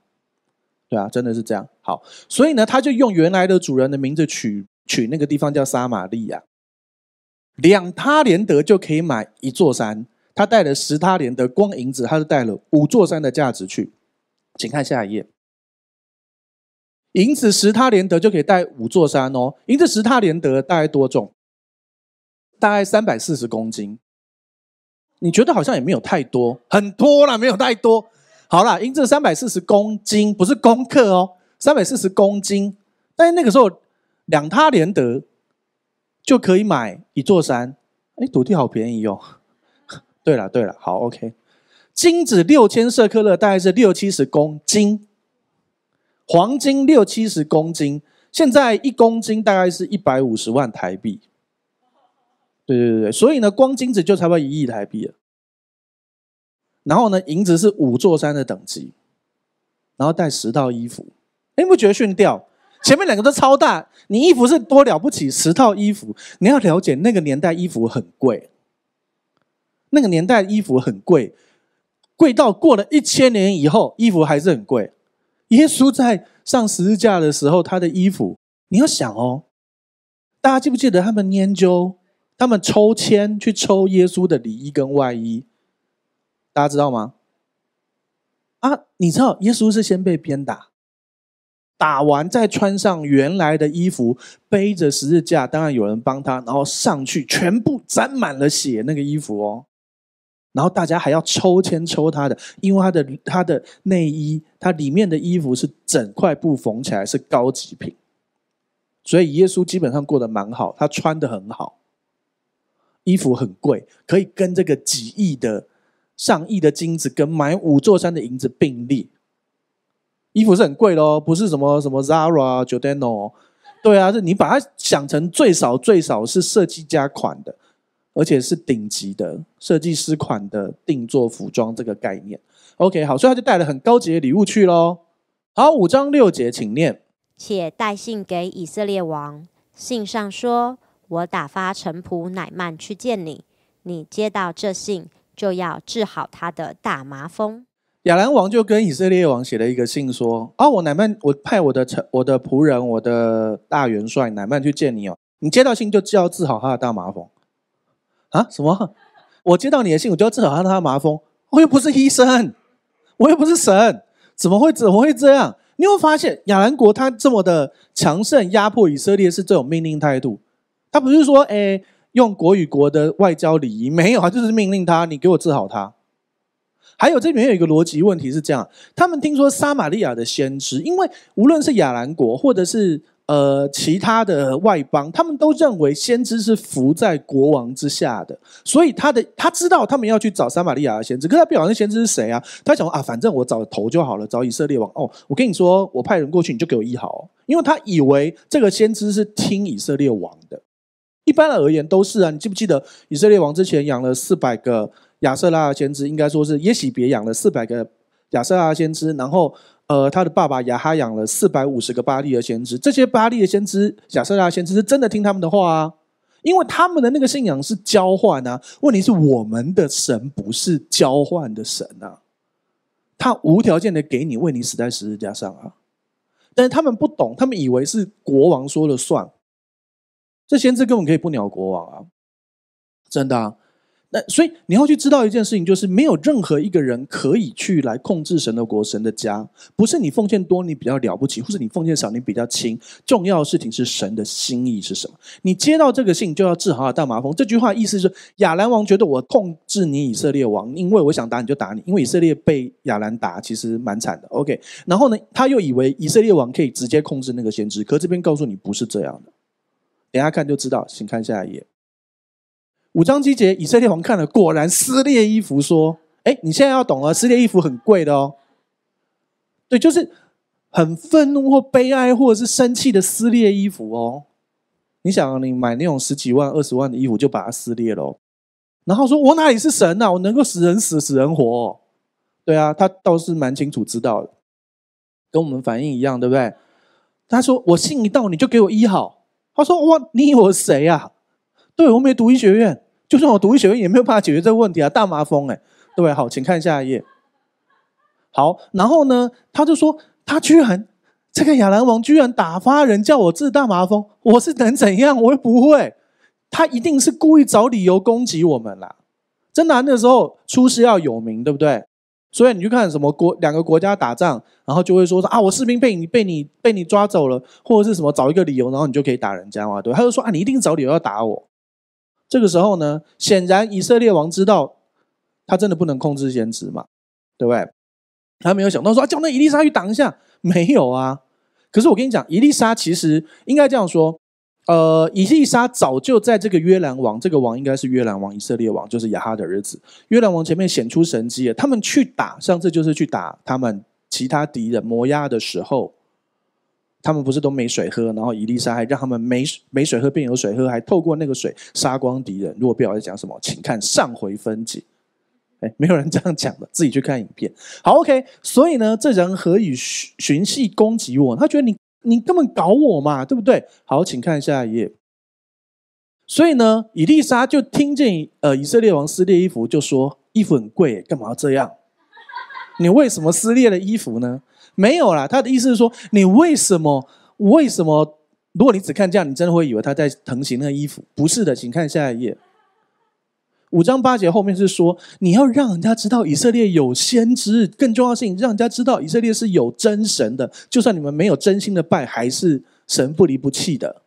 S1: 对啊，真的是这样。好，所以呢，他就用原来的主人的名字取取那个地方叫撒玛利亚。两他连德就可以买一座山。他带了十他连的光银子，他就带了五座山的价值去。请看下一页，银子十他连德就可以带五座山哦。银子十他连德大概多重？大概三百四十公斤。你觉得好像也没有太多，很多啦，没有太多。好啦，银子三百四十公斤不是公克哦，三百四十公斤。但是那个时候两他连德就可以买一座山，哎，土地好便宜哦。对了，对了，好，OK。金子六千色克勒，大概是六七十公斤，黄金六七十公斤，现在一公斤大概是一百五十万台币。对对对所以呢，光金子就差不多一亿台币了。然后呢，银子是五座山的等级，然后带十套衣服，你不觉得炫掉？前面两个都超大，你衣服是多了不起，十套衣服，你要了解那个年代衣服很贵。那个年代衣服很贵，贵到过了一千年以后衣服还是很贵。耶稣在上十字架的时候，他的衣服，你要想哦，大家记不记得他们研究，他们抽签去抽耶稣的里衣跟外衣，大家知道吗？啊，你知道耶稣是先被鞭打，打完再穿上原来的衣服，背着十字架，当然有人帮他，然后上去全部沾满了血，那个衣服哦。然后大家还要抽签抽他的，因为他的他的内衣，他里面的衣服是整块布缝起来，是高级品。所以耶稣基本上过得蛮好，他穿的很好，衣服很贵，可以跟这个几亿的、上亿的金子跟买五座山的银子并列。衣服是很贵喽，不是什么什么 Zara 啊、Jodano，r 对啊，是你把它想成最少最少是设计家款的。而且是顶级的设计师款的定做服装这个概念，OK 好，所以他就带了很高级的礼物去喽。好，五章六节，请念。
S3: 且带信给以色列王，信上说：我打发臣仆乃曼去见你，你接到这信就要治好他的大麻风。
S1: 亚兰王就跟以色列王写了一个信说：哦，我乃曼，我派我的臣、我的仆人、我的大元帅乃曼去见你哦，你接到信就就要治好他的大麻风。啊，什么？我接到你的信，我就要治好他的麻风。我又不是医生，我又不是神，怎么会怎么会这样？你会发现亚兰国他这么的强盛，压迫以色列是这种命令态度。他不是说，哎，用国与国的外交礼仪没有，他就是命令他，你给我治好他。还有这里面有一个逻辑问题，是这样，他们听说撒玛利亚的先知，因为无论是亚兰国或者是。呃，其他的外邦，他们都认为先知是服在国王之下的，所以他的他知道他们要去找撒玛利亚的先知，可是他不晓得先知是谁啊。他想啊，反正我找头就好了，找以色列王。哦，我跟你说，我派人过去，你就给我医好。因为他以为这个先知是听以色列王的。一般而言都是啊，你记不记得以色列王之前养了四百个亚瑟拉的先知？应该说是耶洗别养了四百个亚瑟拉先知，然后。呃，他的爸爸雅哈养了四百五十个巴利的先知，这些巴利的先知，亚设亚先知是真的听他们的话啊，因为他们的那个信仰是交换啊。问题是我们的神不是交换的神啊，他无条件的给你，为你死在十字架上啊。但是他们不懂，他们以为是国王说了算，这先知根本可以不鸟国王啊，真的。那所以你要去知道一件事情，就是没有任何一个人可以去来控制神的国、神的家。不是你奉献多你比较了不起，或是你奉献少你比较轻。重要的事情是神的心意是什么？你接到这个信就要治好大麻风。这句话意思是亚兰王觉得我控制你以色列王，因为我想打你就打你，因为以色列被亚兰打其实蛮惨的。OK，然后呢他又以为以色列王可以直接控制那个先知，可这边告诉你不是这样的。等下看就知道，请看下一页。五章七节，以色列王看了，果然撕裂衣服，说：“哎，你现在要懂了，撕裂衣服很贵的哦。对，就是很愤怒或悲哀或者是生气的撕裂衣服哦。你想，你买那种十几万、二十万的衣服，就把它撕裂了。然后说：我哪里是神呐？我能够使人死，使人活。对啊，他倒是蛮清楚知道的，跟我们反应一样，对不对？他说：我信一到，你就给我医好。他说：哇，你以我谁呀？对，我没读医学院，就算我读医学院，也没有办法解决这个问题啊！大麻风，哎，对，好，请看下一页。好，然后呢，他就说，他居然，这个亚兰王居然打发人叫我治大麻风，我是能怎样？我又不会，他一定是故意找理由攻击我们啦！真的，那时候出师要有名，对不对？所以你去看什么国，两个国家打仗，然后就会说说啊，我士兵被你被你被你抓走了，或者是什么找一个理由，然后你就可以打人家嘛？对，他就说啊，你一定找理由要打我。这个时候呢，显然以色列王知道他真的不能控制先知嘛，对不对？他没有想到说啊，叫那伊丽莎去挡一下，没有啊。可是我跟你讲，伊丽莎其实应该这样说，呃，伊丽莎早就在这个约兰王，这个王应该是约兰王，以色列王就是亚哈的儿子。约兰王前面显出神迹，他们去打，上次就是去打他们其他敌人摩押的时候。他们不是都没水喝，然后伊丽莎还让他们没没水喝变有水喝，还透过那个水杀光敌人。如果不晓得讲什么，请看上回分解。哎，没有人这样讲的，自己去看影片。好，OK。所以呢，这人何以寻寻隙攻击我？他觉得你你根本搞我嘛，对不对？好，请看下一页。所以呢，伊丽莎就听见呃以色列王撕裂衣服，就说衣服很贵，干嘛这样？你为什么撕裂了衣服呢？没有啦，他的意思是说，你为什么？为什么？如果你只看这样，你真的会以为他在疼行那个衣服。不是的，请看下一页。五章八节后面是说，你要让人家知道以色列有先知，更重要是你让人家知道以色列是有真神的。就算你们没有真心的拜，还是神不离不弃的。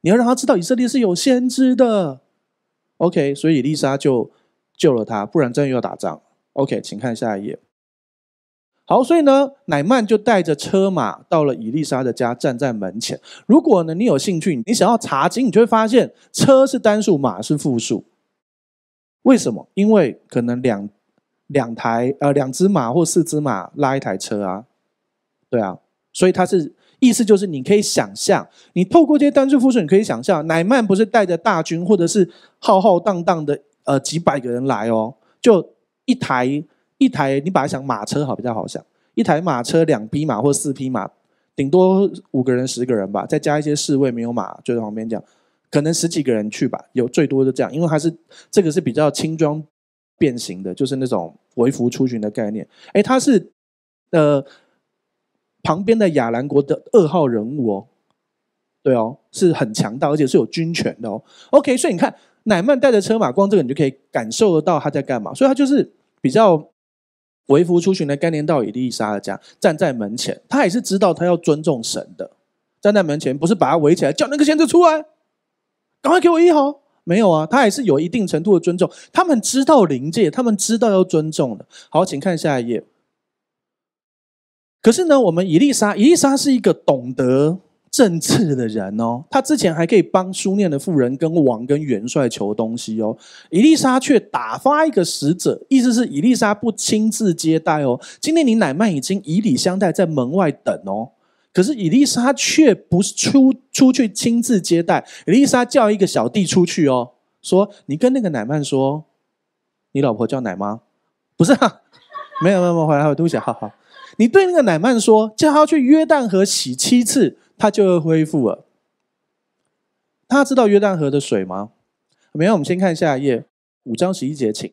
S1: 你要让他知道以色列是有先知的。OK，所以丽莎就救了他，不然真的要打仗。OK，请看下一页。好，所以呢，乃曼就带着车马到了伊利莎的家，站在门前。如果呢你有兴趣，你想要查经，你就会发现车是单数，马是复数。为什么？因为可能两两台呃两只马或四只马拉一台车啊，对啊。所以它是意思就是你可以想象，你透过这些单数复数，你可以想象乃曼不是带着大军或者是浩浩荡荡的呃几百个人来哦，就一台。一台你把它想马车好比较好想，一台马车两匹马或四匹马，顶多五个人十个人吧，再加一些侍卫没有马就在旁边这样，可能十几个人去吧，有最多就这样，因为它是这个是比较轻装变形的，就是那种微服出巡的概念。哎，它是呃旁边的亚兰国的二号人物哦，对哦，是很强大而且是有军权的哦。OK，所以你看乃曼带着车马光这个你就可以感受得到他在干嘛，所以他就是比较。为夫出巡的概念到以利沙的家，站在门前，他也是知道他要尊重神的。站在门前不是把他围起来，叫那个先知出来，赶快给我医好。没有啊，他也是有一定程度的尊重。他们知道灵界，他们知道要尊重的。好，请看下一页。可是呢，我们以利沙，以利沙是一个懂得。政治的人哦，他之前还可以帮枢念的妇人跟王跟元帅求东西哦。伊丽莎却打发一个使者，意思是伊丽莎不亲自接待哦。今天你奶曼已经以礼相待，在门外等哦。可是伊丽莎却不出出去亲自接待。伊丽莎叫一个小弟出去哦，说你跟那个奶曼说，你老婆叫奶妈，不是？没有没有，回来我有东西。好好，你对那个奶曼说，叫他去约旦河洗七次。他就要恢复了。他知道约旦河的水吗？没有，我们先看下一页，五章十一节，请。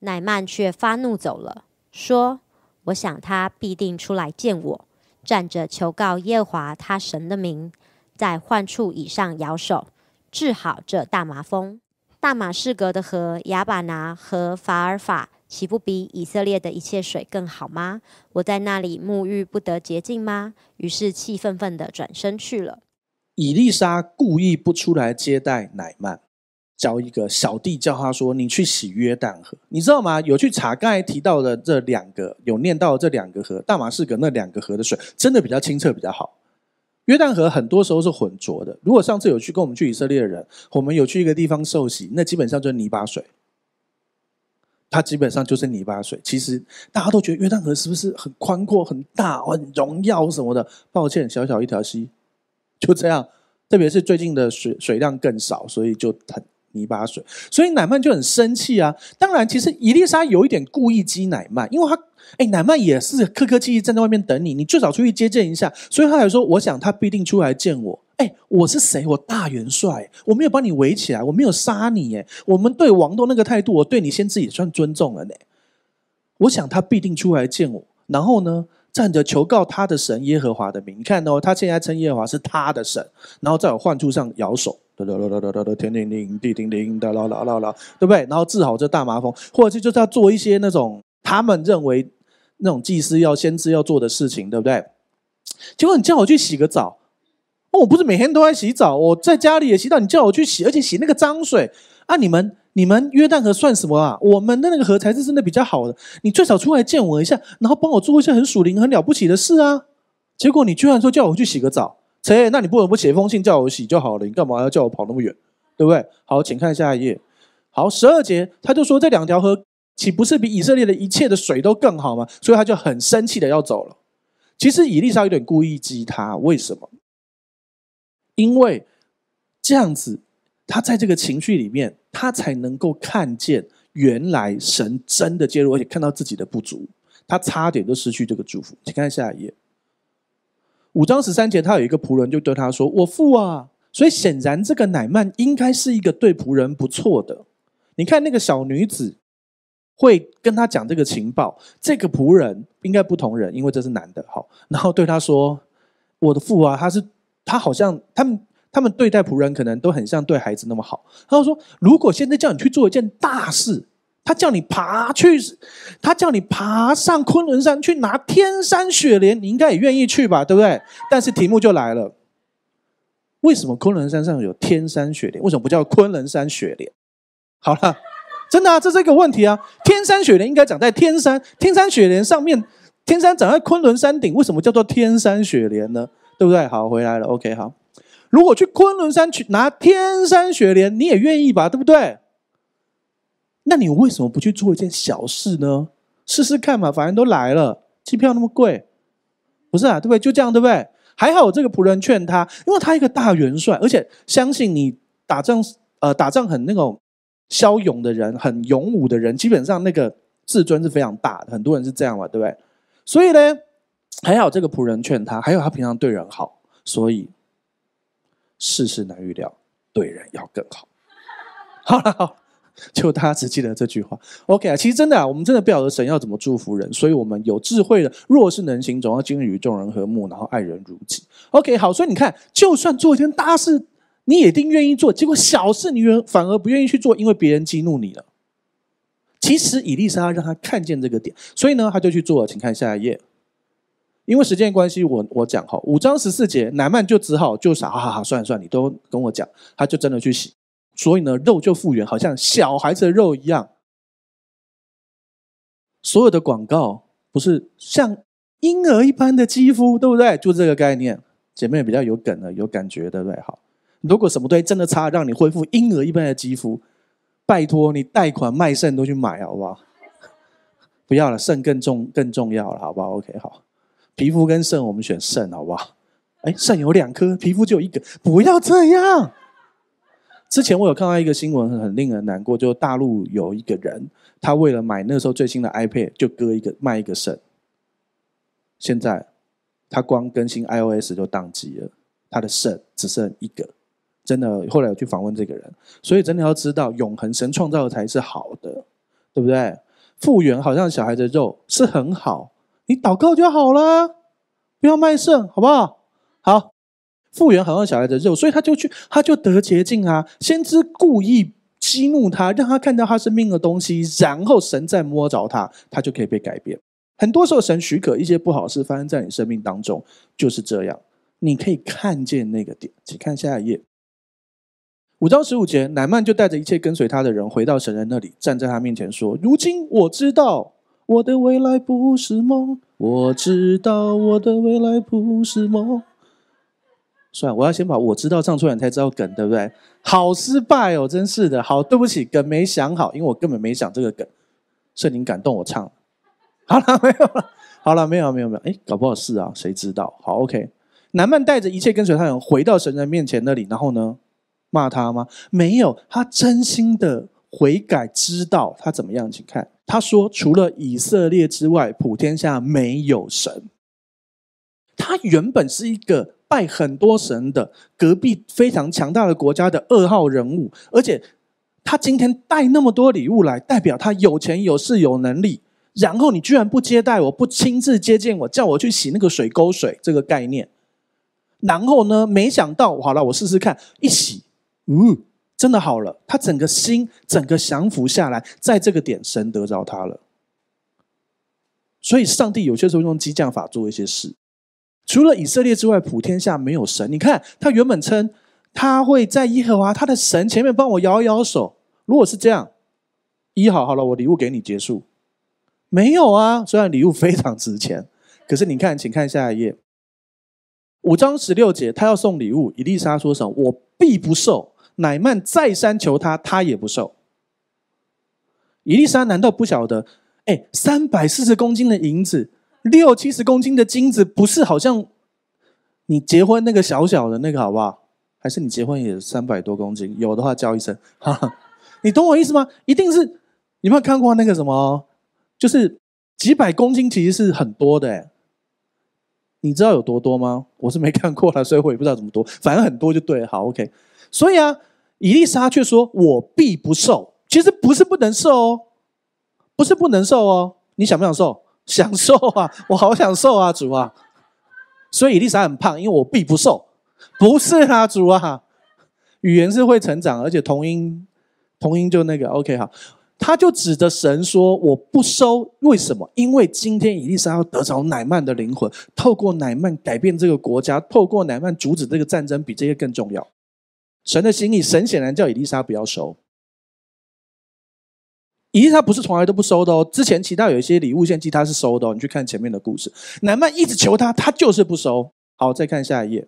S3: 乃曼却发怒走了，说：“我想他必定出来见我，站着求告耶和华他神的名，在患处以上摇手，治好这大麻风。”大马士革的河、雅巴拿和法尔法。岂不比以色列的一切水更好吗？我在那里沐浴不得洁净吗？于是气愤愤的转身去了。
S1: 伊丽莎故意不出来接待乃曼，叫一个小弟叫他说：“你去洗约旦河。”你知道吗？有去查刚才提到的这两个，有念到这两个河，大马士革那两个河的水真的比较清澈比较好。约旦河很多时候是浑浊的。如果上次有去跟我们去以色列的人，我们有去一个地方受洗，那基本上就是泥巴水。它基本上就是泥巴水。其实大家都觉得约旦河是不是很宽阔、很大、很荣耀什么的？抱歉，小小一条溪，就这样。特别是最近的水水量更少，所以就很泥巴水。所以乃曼就很生气啊！当然，其实伊丽莎有一点故意激乃曼，因为他哎，乃曼也是客客气气站在外面等你，你最少出去接见一下。所以他还说，我想他必定出来见我。哎，我是谁？我大元帅。我没有把你围起来，我没有杀你。哎，我们对王都那个态度，我对你先知也算尊重了呢。我想他必定出来见我，然后呢，站着求告他的神耶和华的名。你看哦，他现在称耶和华是他的神，然后在我患处上摇手，哒哒哒哒哒哒天灵灵，地灵灵，哒啦啦啦啦，对不对？然后治好这大麻风，或者是就是要做一些那种他们认为那种祭司要先知要做的事情，对不对？结果你叫我去洗个澡。我不是每天都在洗澡，我在家里也洗澡。你叫我去洗，而且洗那个脏水啊！你们、你们约旦河算什么啊？我们的那个河才是真的比较好的。你最少出来见我一下，然后帮我做一些很属灵、很了不起的事啊！结果你居然说叫我去洗个澡，切！那你不什不写封信叫我洗就好了？你干嘛要叫我跑那么远？对不对？好，请看下一页。好，十二节，他就说这两条河岂不是比以色列的一切的水都更好吗？所以他就很生气的要走了。其实以丽莎有点故意激他，为什么？因为这样子，他在这个情绪里面，他才能够看见原来神真的介入，而且看到自己的不足。他差点就失去这个祝福。请看下一页，五章十三节，他有一个仆人就对他说：“我父啊！”所以显然这个乃曼应该是一个对仆人不错的。你看那个小女子会跟他讲这个情报，这个仆人应该不同人，因为这是男的。好，然后对他说：“我的父啊，他是。”他好像他们他们对待仆人可能都很像对孩子那么好。他说：“如果现在叫你去做一件大事，他叫你爬去，他叫你爬上昆仑山去拿天山雪莲，你应该也愿意去吧？对不对？但是题目就来了：为什么昆仑山上有天山雪莲？为什么不叫昆仑山雪莲？好了，真的啊，这是一个问题啊。天山雪莲应该长在天山，天山雪莲上面，天山长在昆仑山顶，为什么叫做天山雪莲呢？”对不对？好，回来了。OK，好。如果去昆仑山去拿天山雪莲，你也愿意吧？对不对？那你为什么不去做一件小事呢？试试看嘛，反正都来了，机票那么贵，不是啊？对不对？就这样，对不对？还好这个仆人劝他，因为他一个大元帅，而且相信你打仗，呃，打仗很那种骁勇的人，很勇武的人，基本上那个自尊是非常大的。很多人是这样嘛，对不对？所以呢？还好，这个仆人劝他，还有他平常对人好，所以事事难预料，对人要更好。好了，好，就大家只记得这句话。OK 啊，其实真的啊，我们真的不晓得神要怎么祝福人，所以我们有智慧的，若是能行，总要经历与众人和睦，然后爱人如己。OK，好，所以你看，就算做一件大事，你也一定愿意做，结果小事你反而不愿意去做，因为别人激怒你了。其实，以丽莎让他看见这个点，所以呢，他就去做。请看下一页。因为时间关系，我我讲哈五章十四节，乃曼就只好就想，哈哈算了算，了，你都跟我讲，他就真的去洗，所以呢，肉就复原，好像小孩子的肉一样。所有的广告不是像婴儿一般的肌肤，对不对？就这个概念，姐妹比较有梗的，有感觉，对不对？好，如果什么东西真的差，让你恢复婴儿一般的肌肤，拜托你贷款卖肾都去买好不好？不要了，肾更重更重要了，好不好 o k 好。皮肤跟肾，我们选肾好不好？哎，肾有两颗，皮肤就有一个，不要这样。之前我有看到一个新闻，很令人难过，就大陆有一个人，他为了买那时候最新的 iPad，就割一个卖一个肾。现在他光更新 iOS 就宕机了，他的肾只剩一个。真的，后来我去访问这个人，所以真的要知道，永恒神创造的才是好的，对不对？复原好像小孩的肉是很好。你祷告就好了，不要卖肾，好不好？好，复原好像小孩的肉，所以他就去，他就得捷径啊。先知故意激怒他，让他看到他生命的东西，然后神再摸着他，他就可以被改变。很多时候，神许可一些不好事发生在你生命当中，就是这样。你可以看见那个点，请看下一页，五章十五节，乃曼就带着一切跟随他的人回到神人那里，站在他面前说：“如今我知道。”我的未来不是梦，我知道我的未来不是梦。算，我要先把我知道唱出来，才知道梗，对不对？好失败哦，真是的，好对不起，梗没想好，因为我根本没想这个梗，是以您感动我唱。好了，没有了，好了，没有，没有，没有。哎，搞不好事啊，谁知道？好，OK。南曼带着一切跟随他，想回到神的面前那里，然后呢，骂他吗？没有，他真心的悔改，知道他怎么样，请看。他说：“除了以色列之外，普天下没有神。”他原本是一个拜很多神的隔壁非常强大的国家的二号人物，而且他今天带那么多礼物来，代表他有钱有势有能力。然后你居然不接待我，不亲自接见我，叫我去洗那个水沟水，这个概念。然后呢？没想到，好了，我试试看，一洗，嗯，真的好了，他整个心整个降服下来，在这个点神得着他了，所以上帝有些时候用激将法做一些事。除了以色列之外，普天下没有神。你看他原本称他会在耶和华他的神前面帮我摇一摇手，如果是这样，一好，好了，我礼物给你结束。没有啊，虽然礼物非常值钱，可是你看，请看下一页五章十六节，他要送礼物，以利莎说什么？我必不受。乃曼再三求他，他也不受。伊丽莎难道不晓得？哎，三百四十公斤的银子，六七十公斤的金子，不是好像你结婚那个小小的那个好不好？还是你结婚也三百多公斤？有的话叫一声，哈哈，你懂我意思吗？一定是，有没有看过那个什么？就是几百公斤其实是很多的，你知道有多多吗？我是没看过了，所以我也不知道怎么多，反正很多就对了。好，OK。所以啊，伊丽莎却说：“我必不瘦。”其实不是不能瘦哦，不是不能瘦哦。你想不想瘦？想瘦啊！我好想瘦啊，主啊！所以伊丽莎很胖，因为我必不瘦。不是啊，主啊！语言是会成长，而且同音，同音就那个 OK 哈。他就指着神说：“我不收，为什么？因为今天伊丽莎要得着乃曼的灵魂，透过乃曼改变这个国家，透过乃曼阻止这个战争，比这些更重要。”神的心意，神显然叫以利莎不要收。以利莎不是从来都不收的哦，之前其他有一些礼物献祭他是收的，哦，你去看前面的故事。南曼一直求他，他就是不收。好，再看下一页，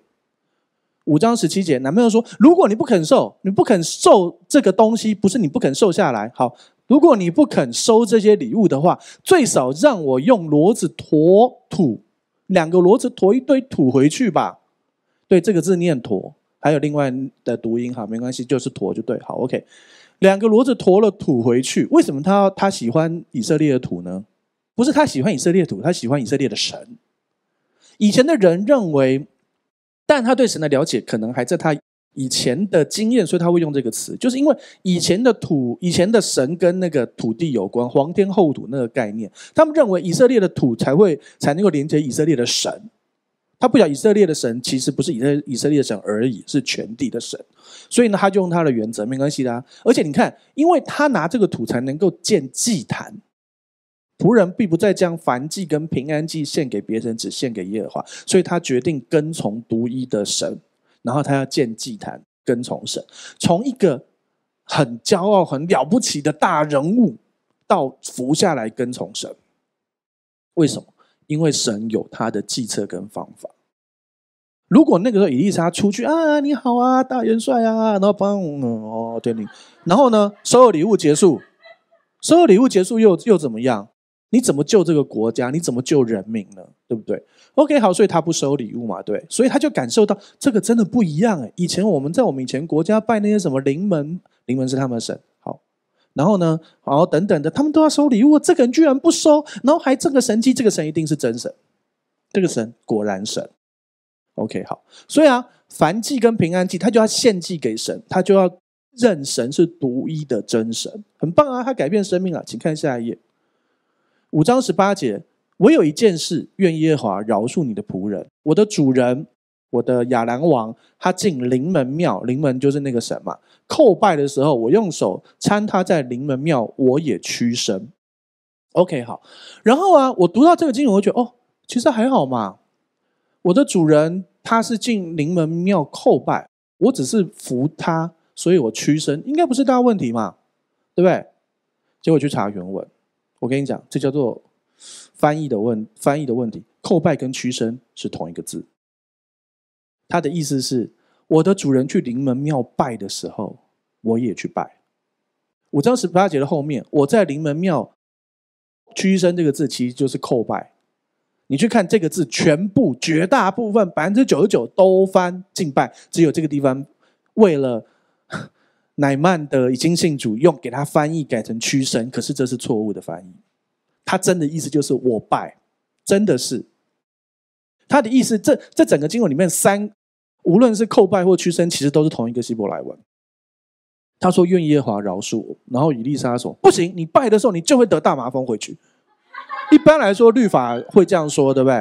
S1: 五章十七节，南曼说：“如果你不肯受，你不肯受这个东西，不是你不肯受下来。好，如果你不肯收这些礼物的话，最少让我用骡子驮土，两个骡子驮一堆土回去吧。”对，这个字念驮。还有另外的读音哈，没关系，就是驮就对。好，OK，两个骡子驮了土回去，为什么他他喜欢以色列的土呢？不是他喜欢以色列土，他喜欢以色列的神。以前的人认为，但他对神的了解可能还在他以前的经验，所以他会用这个词，就是因为以前的土、以前的神跟那个土地有关，皇天厚土那个概念，他们认为以色列的土才会才能够连接以色列的神。他不讲以色列的神，其实不是以色以色列的神而已，是全地的神。所以呢，他就用他的原则，没关系的。而且你看，因为他拿这个土才能够建祭坛，仆人必不再将凡祭跟平安祭献给别人，只献给耶和华。所以他决定跟从独一的神。然后他要建祭坛，跟从神。从一个很骄傲、很了不起的大人物，到服下来跟从神，为什么？因为神有他的计策跟方法。如果那个时候以利沙出去啊，你好啊，大元帅啊，然后帮哦，对你，然后呢，所有礼物结束，所有礼物结束又又怎么样？你怎么救这个国家？你怎么救人民呢？对不对？OK，好，所以他不收礼物嘛，对，所以他就感受到这个真的不一样哎。以前我们在我们以前国家拜那些什么灵门，灵门是他们的神。然后呢？然后等等的，他们都要收礼物。这个人居然不收，然后还这个神机，这个神一定是真神。这个神果然神。OK，好。所以啊，凡祭跟平安祭，他就要献祭给神，他就要认神是独一的真神，很棒啊！他改变生命了，请看下一页。五章十八节，我有一件事，愿耶和华饶恕你的仆人，我的主人。我的亚兰王，他进灵门庙，灵门就是那个什么，叩拜的时候，我用手搀他在灵门庙，我也屈身。OK，好。然后啊，我读到这个经，我会觉得哦，其实还好嘛。我的主人他是进灵门庙叩拜，我只是扶他，所以我屈身，应该不是大问题嘛，对不对？结果去查原文，我跟你讲，这叫做翻译的问，翻译的问题，叩拜跟屈身是同一个字。他的意思是，我的主人去灵门庙拜的时候，我也去拜。我知十八节的后面，我在灵门庙屈身这个字，其实就是叩拜。你去看这个字，全部绝大部分百分之九十九都翻敬拜，只有这个地方为了 乃曼的已经信主用，给他翻译改成屈身，可是这是错误的翻译。他真的意思就是我拜，真的是他的意思。这这整个经文里面三。无论是叩拜或屈身，其实都是同一个希伯来文。他说：“愿耶和华饶恕我。”然后以利沙说：“不行，你拜的时候，你就会得大麻风回去。”一般来说，律法会这样说，对不对？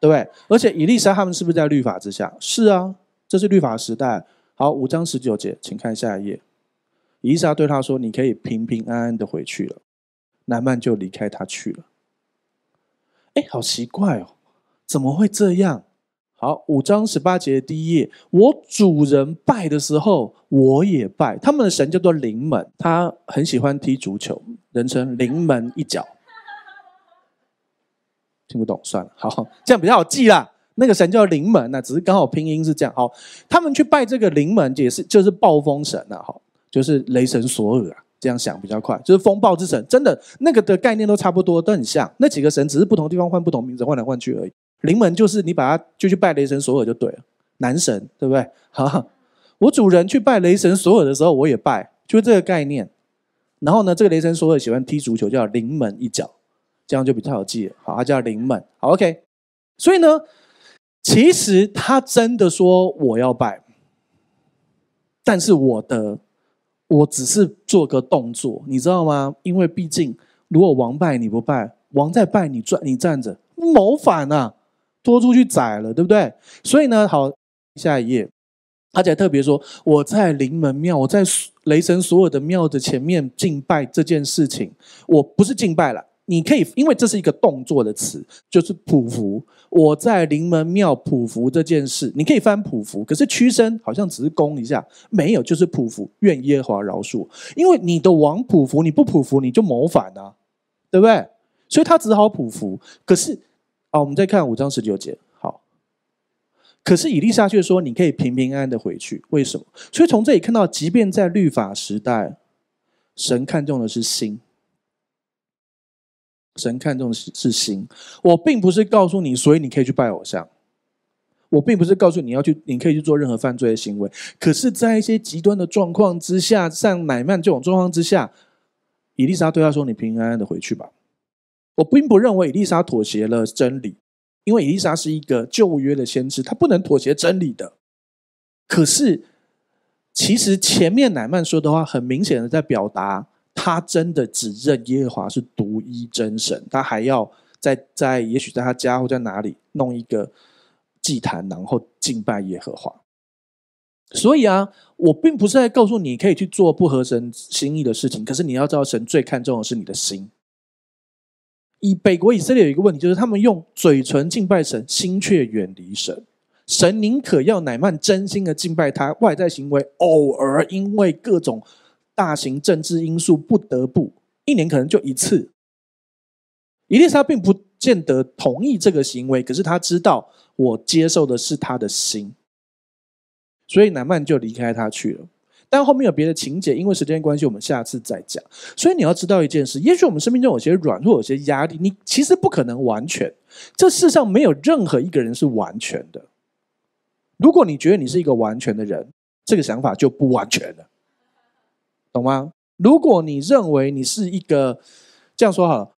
S1: 对不对？而且以利沙他们是不是在律法之下？是啊，这是律法时代。好，五章十九节，请看下一页。以利沙对他说：“你可以平平安安的回去了。”南曼就离开他去了。哎，好奇怪哦，怎么会这样？好，五章十八节第一页，我主人拜的时候，我也拜。他们的神叫做灵门，他很喜欢踢足球，人称灵门一脚。听不懂算了，好，这样比较好记啦。那个神叫灵门呐，只是刚好拼音是这样。好，他们去拜这个灵门，也是就是暴风神呐，好，就是雷神索尔啊。这样想比较快，就是风暴之神，真的那个的概念都差不多，都很像。那几个神只是不同地方换不同名字，换来换去而已。临门就是你把他就去拜雷神索尔就对了，男神对不对？好，我主人去拜雷神索尔的时候，我也拜，就这个概念。然后呢，这个雷神索尔喜欢踢足球，叫临门一脚，这样就比较好记。好，他叫临门。好，OK。所以呢，其实他真的说我要拜，但是我的我只是做个动作，你知道吗？因为毕竟如果王拜你不拜，王在拜你站你站着谋反啊！拖出去宰了，对不对？所以呢，好下一页，而且特别说，我在临门庙，我在雷神所有的庙的前面敬拜这件事情，我不是敬拜了。你可以，因为这是一个动作的词，就是匍匐。我在临门庙匍匐这件事，你可以翻匍匐。可是屈身好像只是攻一下，没有，就是匍匐。愿耶和华饶恕，因为你的王匍匐，你不匍匐，你就谋反啊，对不对？所以他只好匍匐。可是。哦，我们再看五章十九节。好，可是以利沙却说：“你可以平平安安的回去。”为什么？所以从这里看到，即便在律法时代，神看重的是心。神看重是是心。我并不是告诉你，所以你可以去拜偶像。我并不是告诉你要去，你可以去做任何犯罪的行为。可是，在一些极端的状况之下，像乃曼这种状况之下，伊丽莎对他说：“你平平安安的回去吧。”我并不认为伊丽莎妥协了真理，因为伊丽莎是一个旧约的先知，她不能妥协真理的。可是，其实前面乃曼说的话，很明显的在表达，他真的只认耶和华是独一真神，他还要在在，也许在他家或在哪里弄一个祭坛，然后敬拜耶和华。所以啊，我并不是在告诉你可以去做不合神心意的事情，可是你要知道，神最看重的是你的心。以北国以色列有一个问题，就是他们用嘴唇敬拜神，心却远离神。神宁可要乃曼真心的敬拜他，外在行为偶尔因为各种大型政治因素不得不一年可能就一次。伊丽莎并不见得同意这个行为，可是他知道我接受的是他的心，所以乃曼就离开他去了。但后面有别的情节，因为时间关系，我们下次再讲。所以你要知道一件事：，也许我们生命中有些软弱，有些压力，你其实不可能完全。这世上没有任何一个人是完全的。如果你觉得你是一个完全的人，这个想法就不完全了，懂吗？如果你认为你是一个，这样说好了。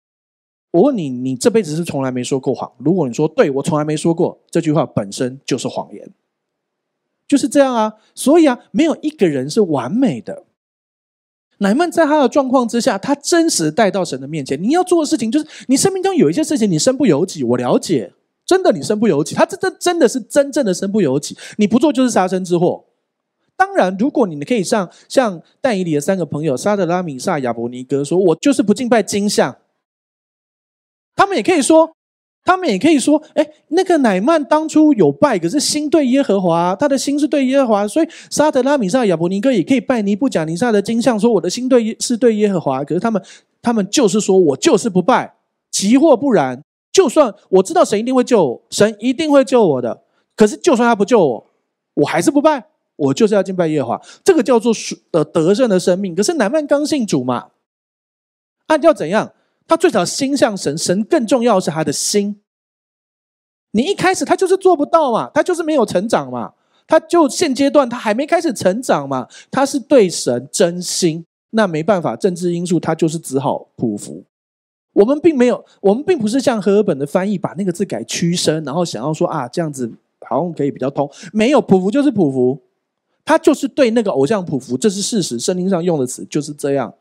S1: 我问你，你这辈子是从来没说过谎？如果你说对，我从来没说过这句话，本身就是谎言。就是这样啊，所以啊，没有一个人是完美的。乃曼在他的状况之下，他真实带到神的面前。你要做的事情就是，你生命中有一些事情你身不由己。我了解，真的你身不由己。他这这真的是真正的身不由己，你不做就是杀身之祸。当然，如果你们可以像像但以里的三个朋友沙德拉、米萨亚伯尼哥，说我就是不敬拜金像，他们也可以说。他们也可以说：“哎，那个乃曼当初有拜，可是心对耶和华，他的心是对耶和华。所以沙德拉米撒、亚伯尼哥也可以拜尼布贾尼撒的金像，说我的心对耶是对耶和华。可是他们，他们就是说我就是不拜，即或不然。就算我知道神一定会救我，神一定会救我的。可是就算他不救我，我还是不拜，我就是要敬拜耶和华。这个叫做是呃得胜的生命。可是乃曼刚信主嘛，按照怎样？”他最早心向神，神更重要的是他的心。你一开始他就是做不到嘛，他就是没有成长嘛，他就现阶段他还没开始成长嘛。他是对神真心，那没办法，政治因素他就是只好匍匐。我们并没有，我们并不是像赫尔本的翻译把那个字改屈身，然后想要说啊这样子好像可以比较通。没有匍匐就是匍匐，他就是对那个偶像匍匐，这是事实。圣经上用的词就是这样。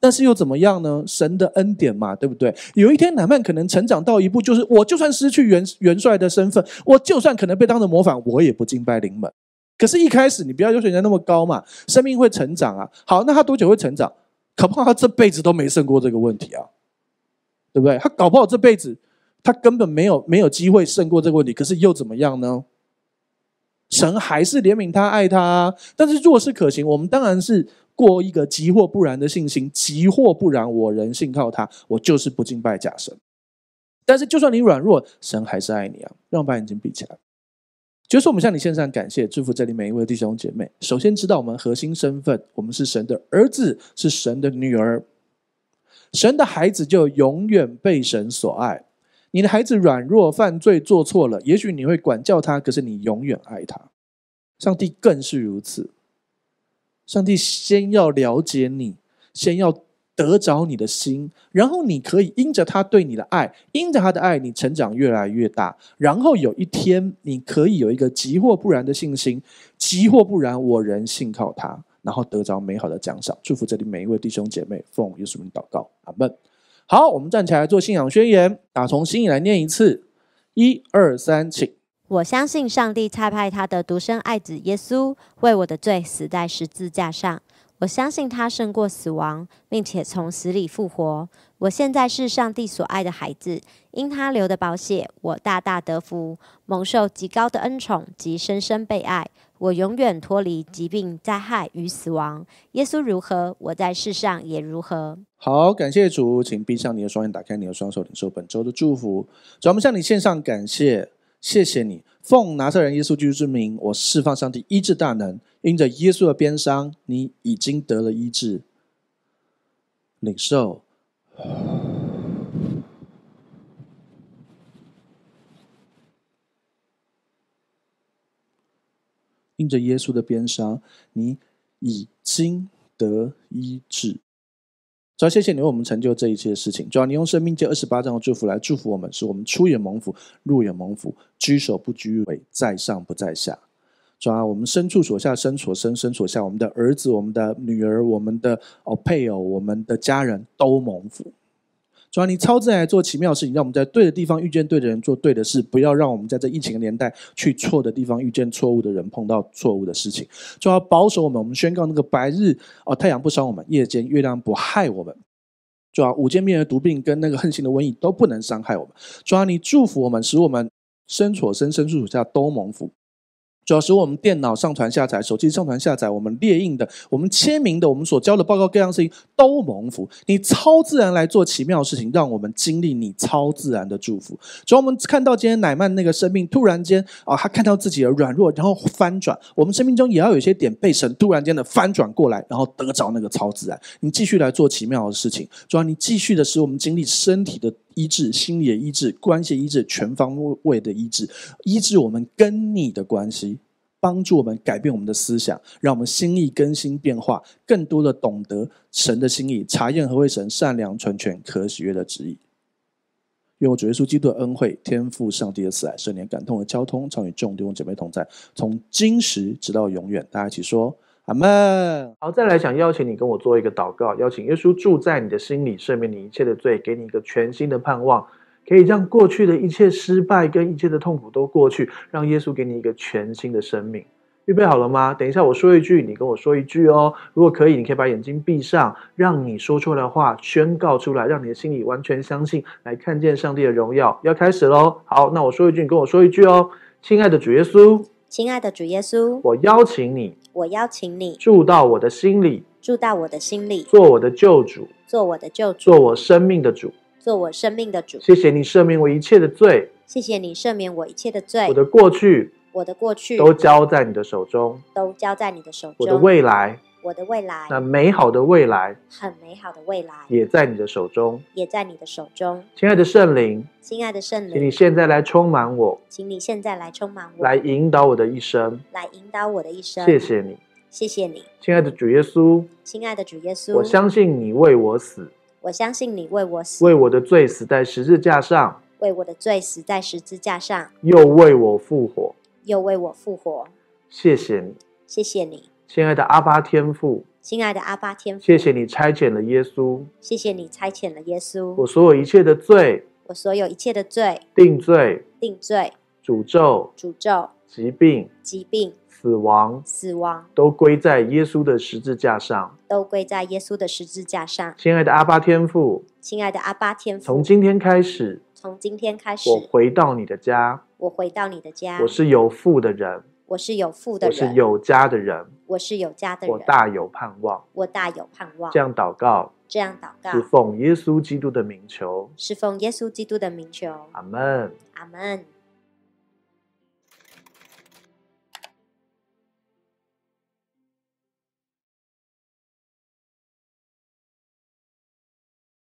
S1: 但是又怎么样呢？神的恩典嘛，对不对？有一天南曼可能成长到一步，就是我就算失去元元帅的身份，我就算可能被当成模仿，我也不敬拜灵门。可是，一开始你不要要求人家那么高嘛，生命会成长啊。好，那他多久会成长？可不好，他这辈子都没胜过这个问题啊，对不对？他搞不好这辈子他根本没有没有机会胜过这个问题。可是又怎么样呢？神还是怜悯他，爱他。但是，若是可行，我们当然是。过一个“即或不然”的信心，“即或不然”，我仍信靠他，我就是不敬拜假神。但是，就算你软弱，神还是爱你啊！让我把眼睛闭起来，就是我们向你献上感谢，祝福这里每一位弟兄姐妹。首先，知道我们核心身份：我们是神的儿子，是神的女儿。神的孩子就永远被神所爱。你的孩子软弱、犯罪、做错了，也许你会管教他，可是你永远爱他。上帝更是如此。上帝先要了解你，先要得着你的心，然后你可以因着他对你的爱，因着他的爱你成长越来越大，然后有一天你可以有一个急或不然的信心，急或不然我仍信靠他，然后得着美好的奖赏。祝福这里每一位弟兄姐妹，奉耶稣名祷告，阿门。好，我们站起来做信仰宣言啊，从心里来念一次，一二三，请。
S3: 我相信上帝差派他的独生爱子耶稣为我的罪死在十字架上。我相信他胜过死亡，并且从死里复活。我现在是上帝所爱的孩子，因他流的宝血，我大大得福，蒙受极高的恩宠及深深被爱。我永远脱离疾病、灾害与死亡。耶稣如何，我在世上也如何。
S1: 好，感谢主，请闭上你的双眼，打开你的双手，领受本周的祝福。主，我们向你献上感谢。谢谢你，奉拿撒人耶稣基督之名，我释放上帝医治大能。因着耶稣的鞭伤，你已经得了医治。领受，因着耶稣的鞭伤，你已经得医治。主要谢谢你为我们成就这一切的事情。主要你用生命这二十八章的祝福来祝福我们，使我们出也蒙福，入也蒙福，居首不居尾，在上不在下。主要我们身处所下，身所身，身所下，我们的儿子、我们的女儿、我们的哦配偶、我们的家人都蒙福。抓你超自来做奇妙的事情，让我们在对的地方遇见对的人，做对的事，不要让我们在这疫情的年代去错的地方遇见错误的人，碰到错误的事情。要保守我们，我们宣告那个白日哦太阳不伤我们，夜间月亮不害我们。要五千的毒病跟那个横行的瘟疫都不能伤害我们。抓你祝福我们，使我们身处深深所生下都蒙福。主要使我们电脑上传下载、手机上传下载、我们列印的、我们签名的、我们所交的报告各样事情都蒙福。你超自然来做奇妙的事情，让我们经历你超自然的祝福。主要我们看到今天乃曼那个生命突然间啊，他看到自己的软弱，然后翻转。我们生命中也要有一些点被神突然间的翻转过来，然后得着那个超自然。你继续来做奇妙的事情，主要你继续的使我们经历身体的。医治，心理也医治，关系医治，全方位的医治，医治我们跟你的关系，帮助我们改变我们的思想，让我们心意更新变化，更多的懂得神的心意，查验何为神善良、纯全、可喜悦的旨意。愿我主耶稣基督的恩惠、天赋、上帝的慈爱、圣灵感动和交通，常与众弟兄姐妹同在，从今时直到永远。大家一起说。阿门。好，再来想邀请你跟我做一个祷告，邀请耶稣住在你的心里，赦免你一切的罪，给你一个全新的盼望，可以让过去的一切失败跟一切的痛苦都过去，让耶稣给你一个全新的生命。预备好了吗？等一下我说一句，你跟我说一句哦。如果可以，你可以把眼睛闭上，让你说出来的话宣告出来，让你的心里完全相信，来看见上帝的荣耀。要开始喽。好，那我说一句，你跟我说一句哦。亲爱的主耶稣，
S3: 亲爱的主耶稣，
S1: 我邀请你。
S3: 我邀请你
S1: 住到我的心里，
S3: 住到我的心里，做
S1: 我的救主，
S3: 做我的救主，做
S1: 我生命的主，
S3: 做我生命的主。谢谢
S1: 你赦免我一切的罪，
S3: 谢谢你赦免我一切的罪。我的
S1: 过去，
S3: 我的过去都交
S1: 在你的手中，
S3: 都交在你的手中。我的未来。我的未来，那
S1: 美好的未来，
S3: 很美好的未来，
S1: 也在你的手中，
S3: 也在你的手中。
S1: 亲爱的圣灵，
S3: 亲爱的圣灵，请
S1: 你现在来充满我，
S3: 请你现在来充满我，来
S1: 引导我的一生，
S3: 来引导我的一生。谢谢你，谢谢你。
S1: 亲爱的主耶稣，
S3: 亲爱的主耶稣，我相
S1: 信你为我死，
S3: 我相信你为我死，
S1: 为我的罪死在十字架上，
S3: 为我的罪死在十字架上，
S1: 又为我复活，
S3: 又为我复活。
S1: 谢谢你，
S3: 谢谢你。
S1: 亲爱的阿巴天父，
S3: 亲爱的阿巴天父，
S1: 谢谢你差遣了耶稣，
S3: 谢谢你差遣了耶稣。
S1: 我所有一切的罪，
S3: 我所有一切的罪，
S1: 定罪、定罪、诅咒、诅咒、疾病、疾病、死亡、死亡，都归在耶稣的十字架上，
S3: 都归在耶稣的十字架上。
S1: 亲爱的阿巴天父，
S3: 亲爱的阿巴天父，从
S1: 今天开始，
S3: 从今天开始，我回
S1: 到你的家，
S3: 我回到你的家，我是
S1: 有父的人。
S3: 我是有富的人，我是有
S1: 家的人，
S3: 我是有家的人，我
S1: 大有盼望，
S3: 我大有盼望，这样祷告，这样祷告，是
S1: 奉耶稣基督的名求，是
S3: 奉耶稣基督的名求，阿门，阿门。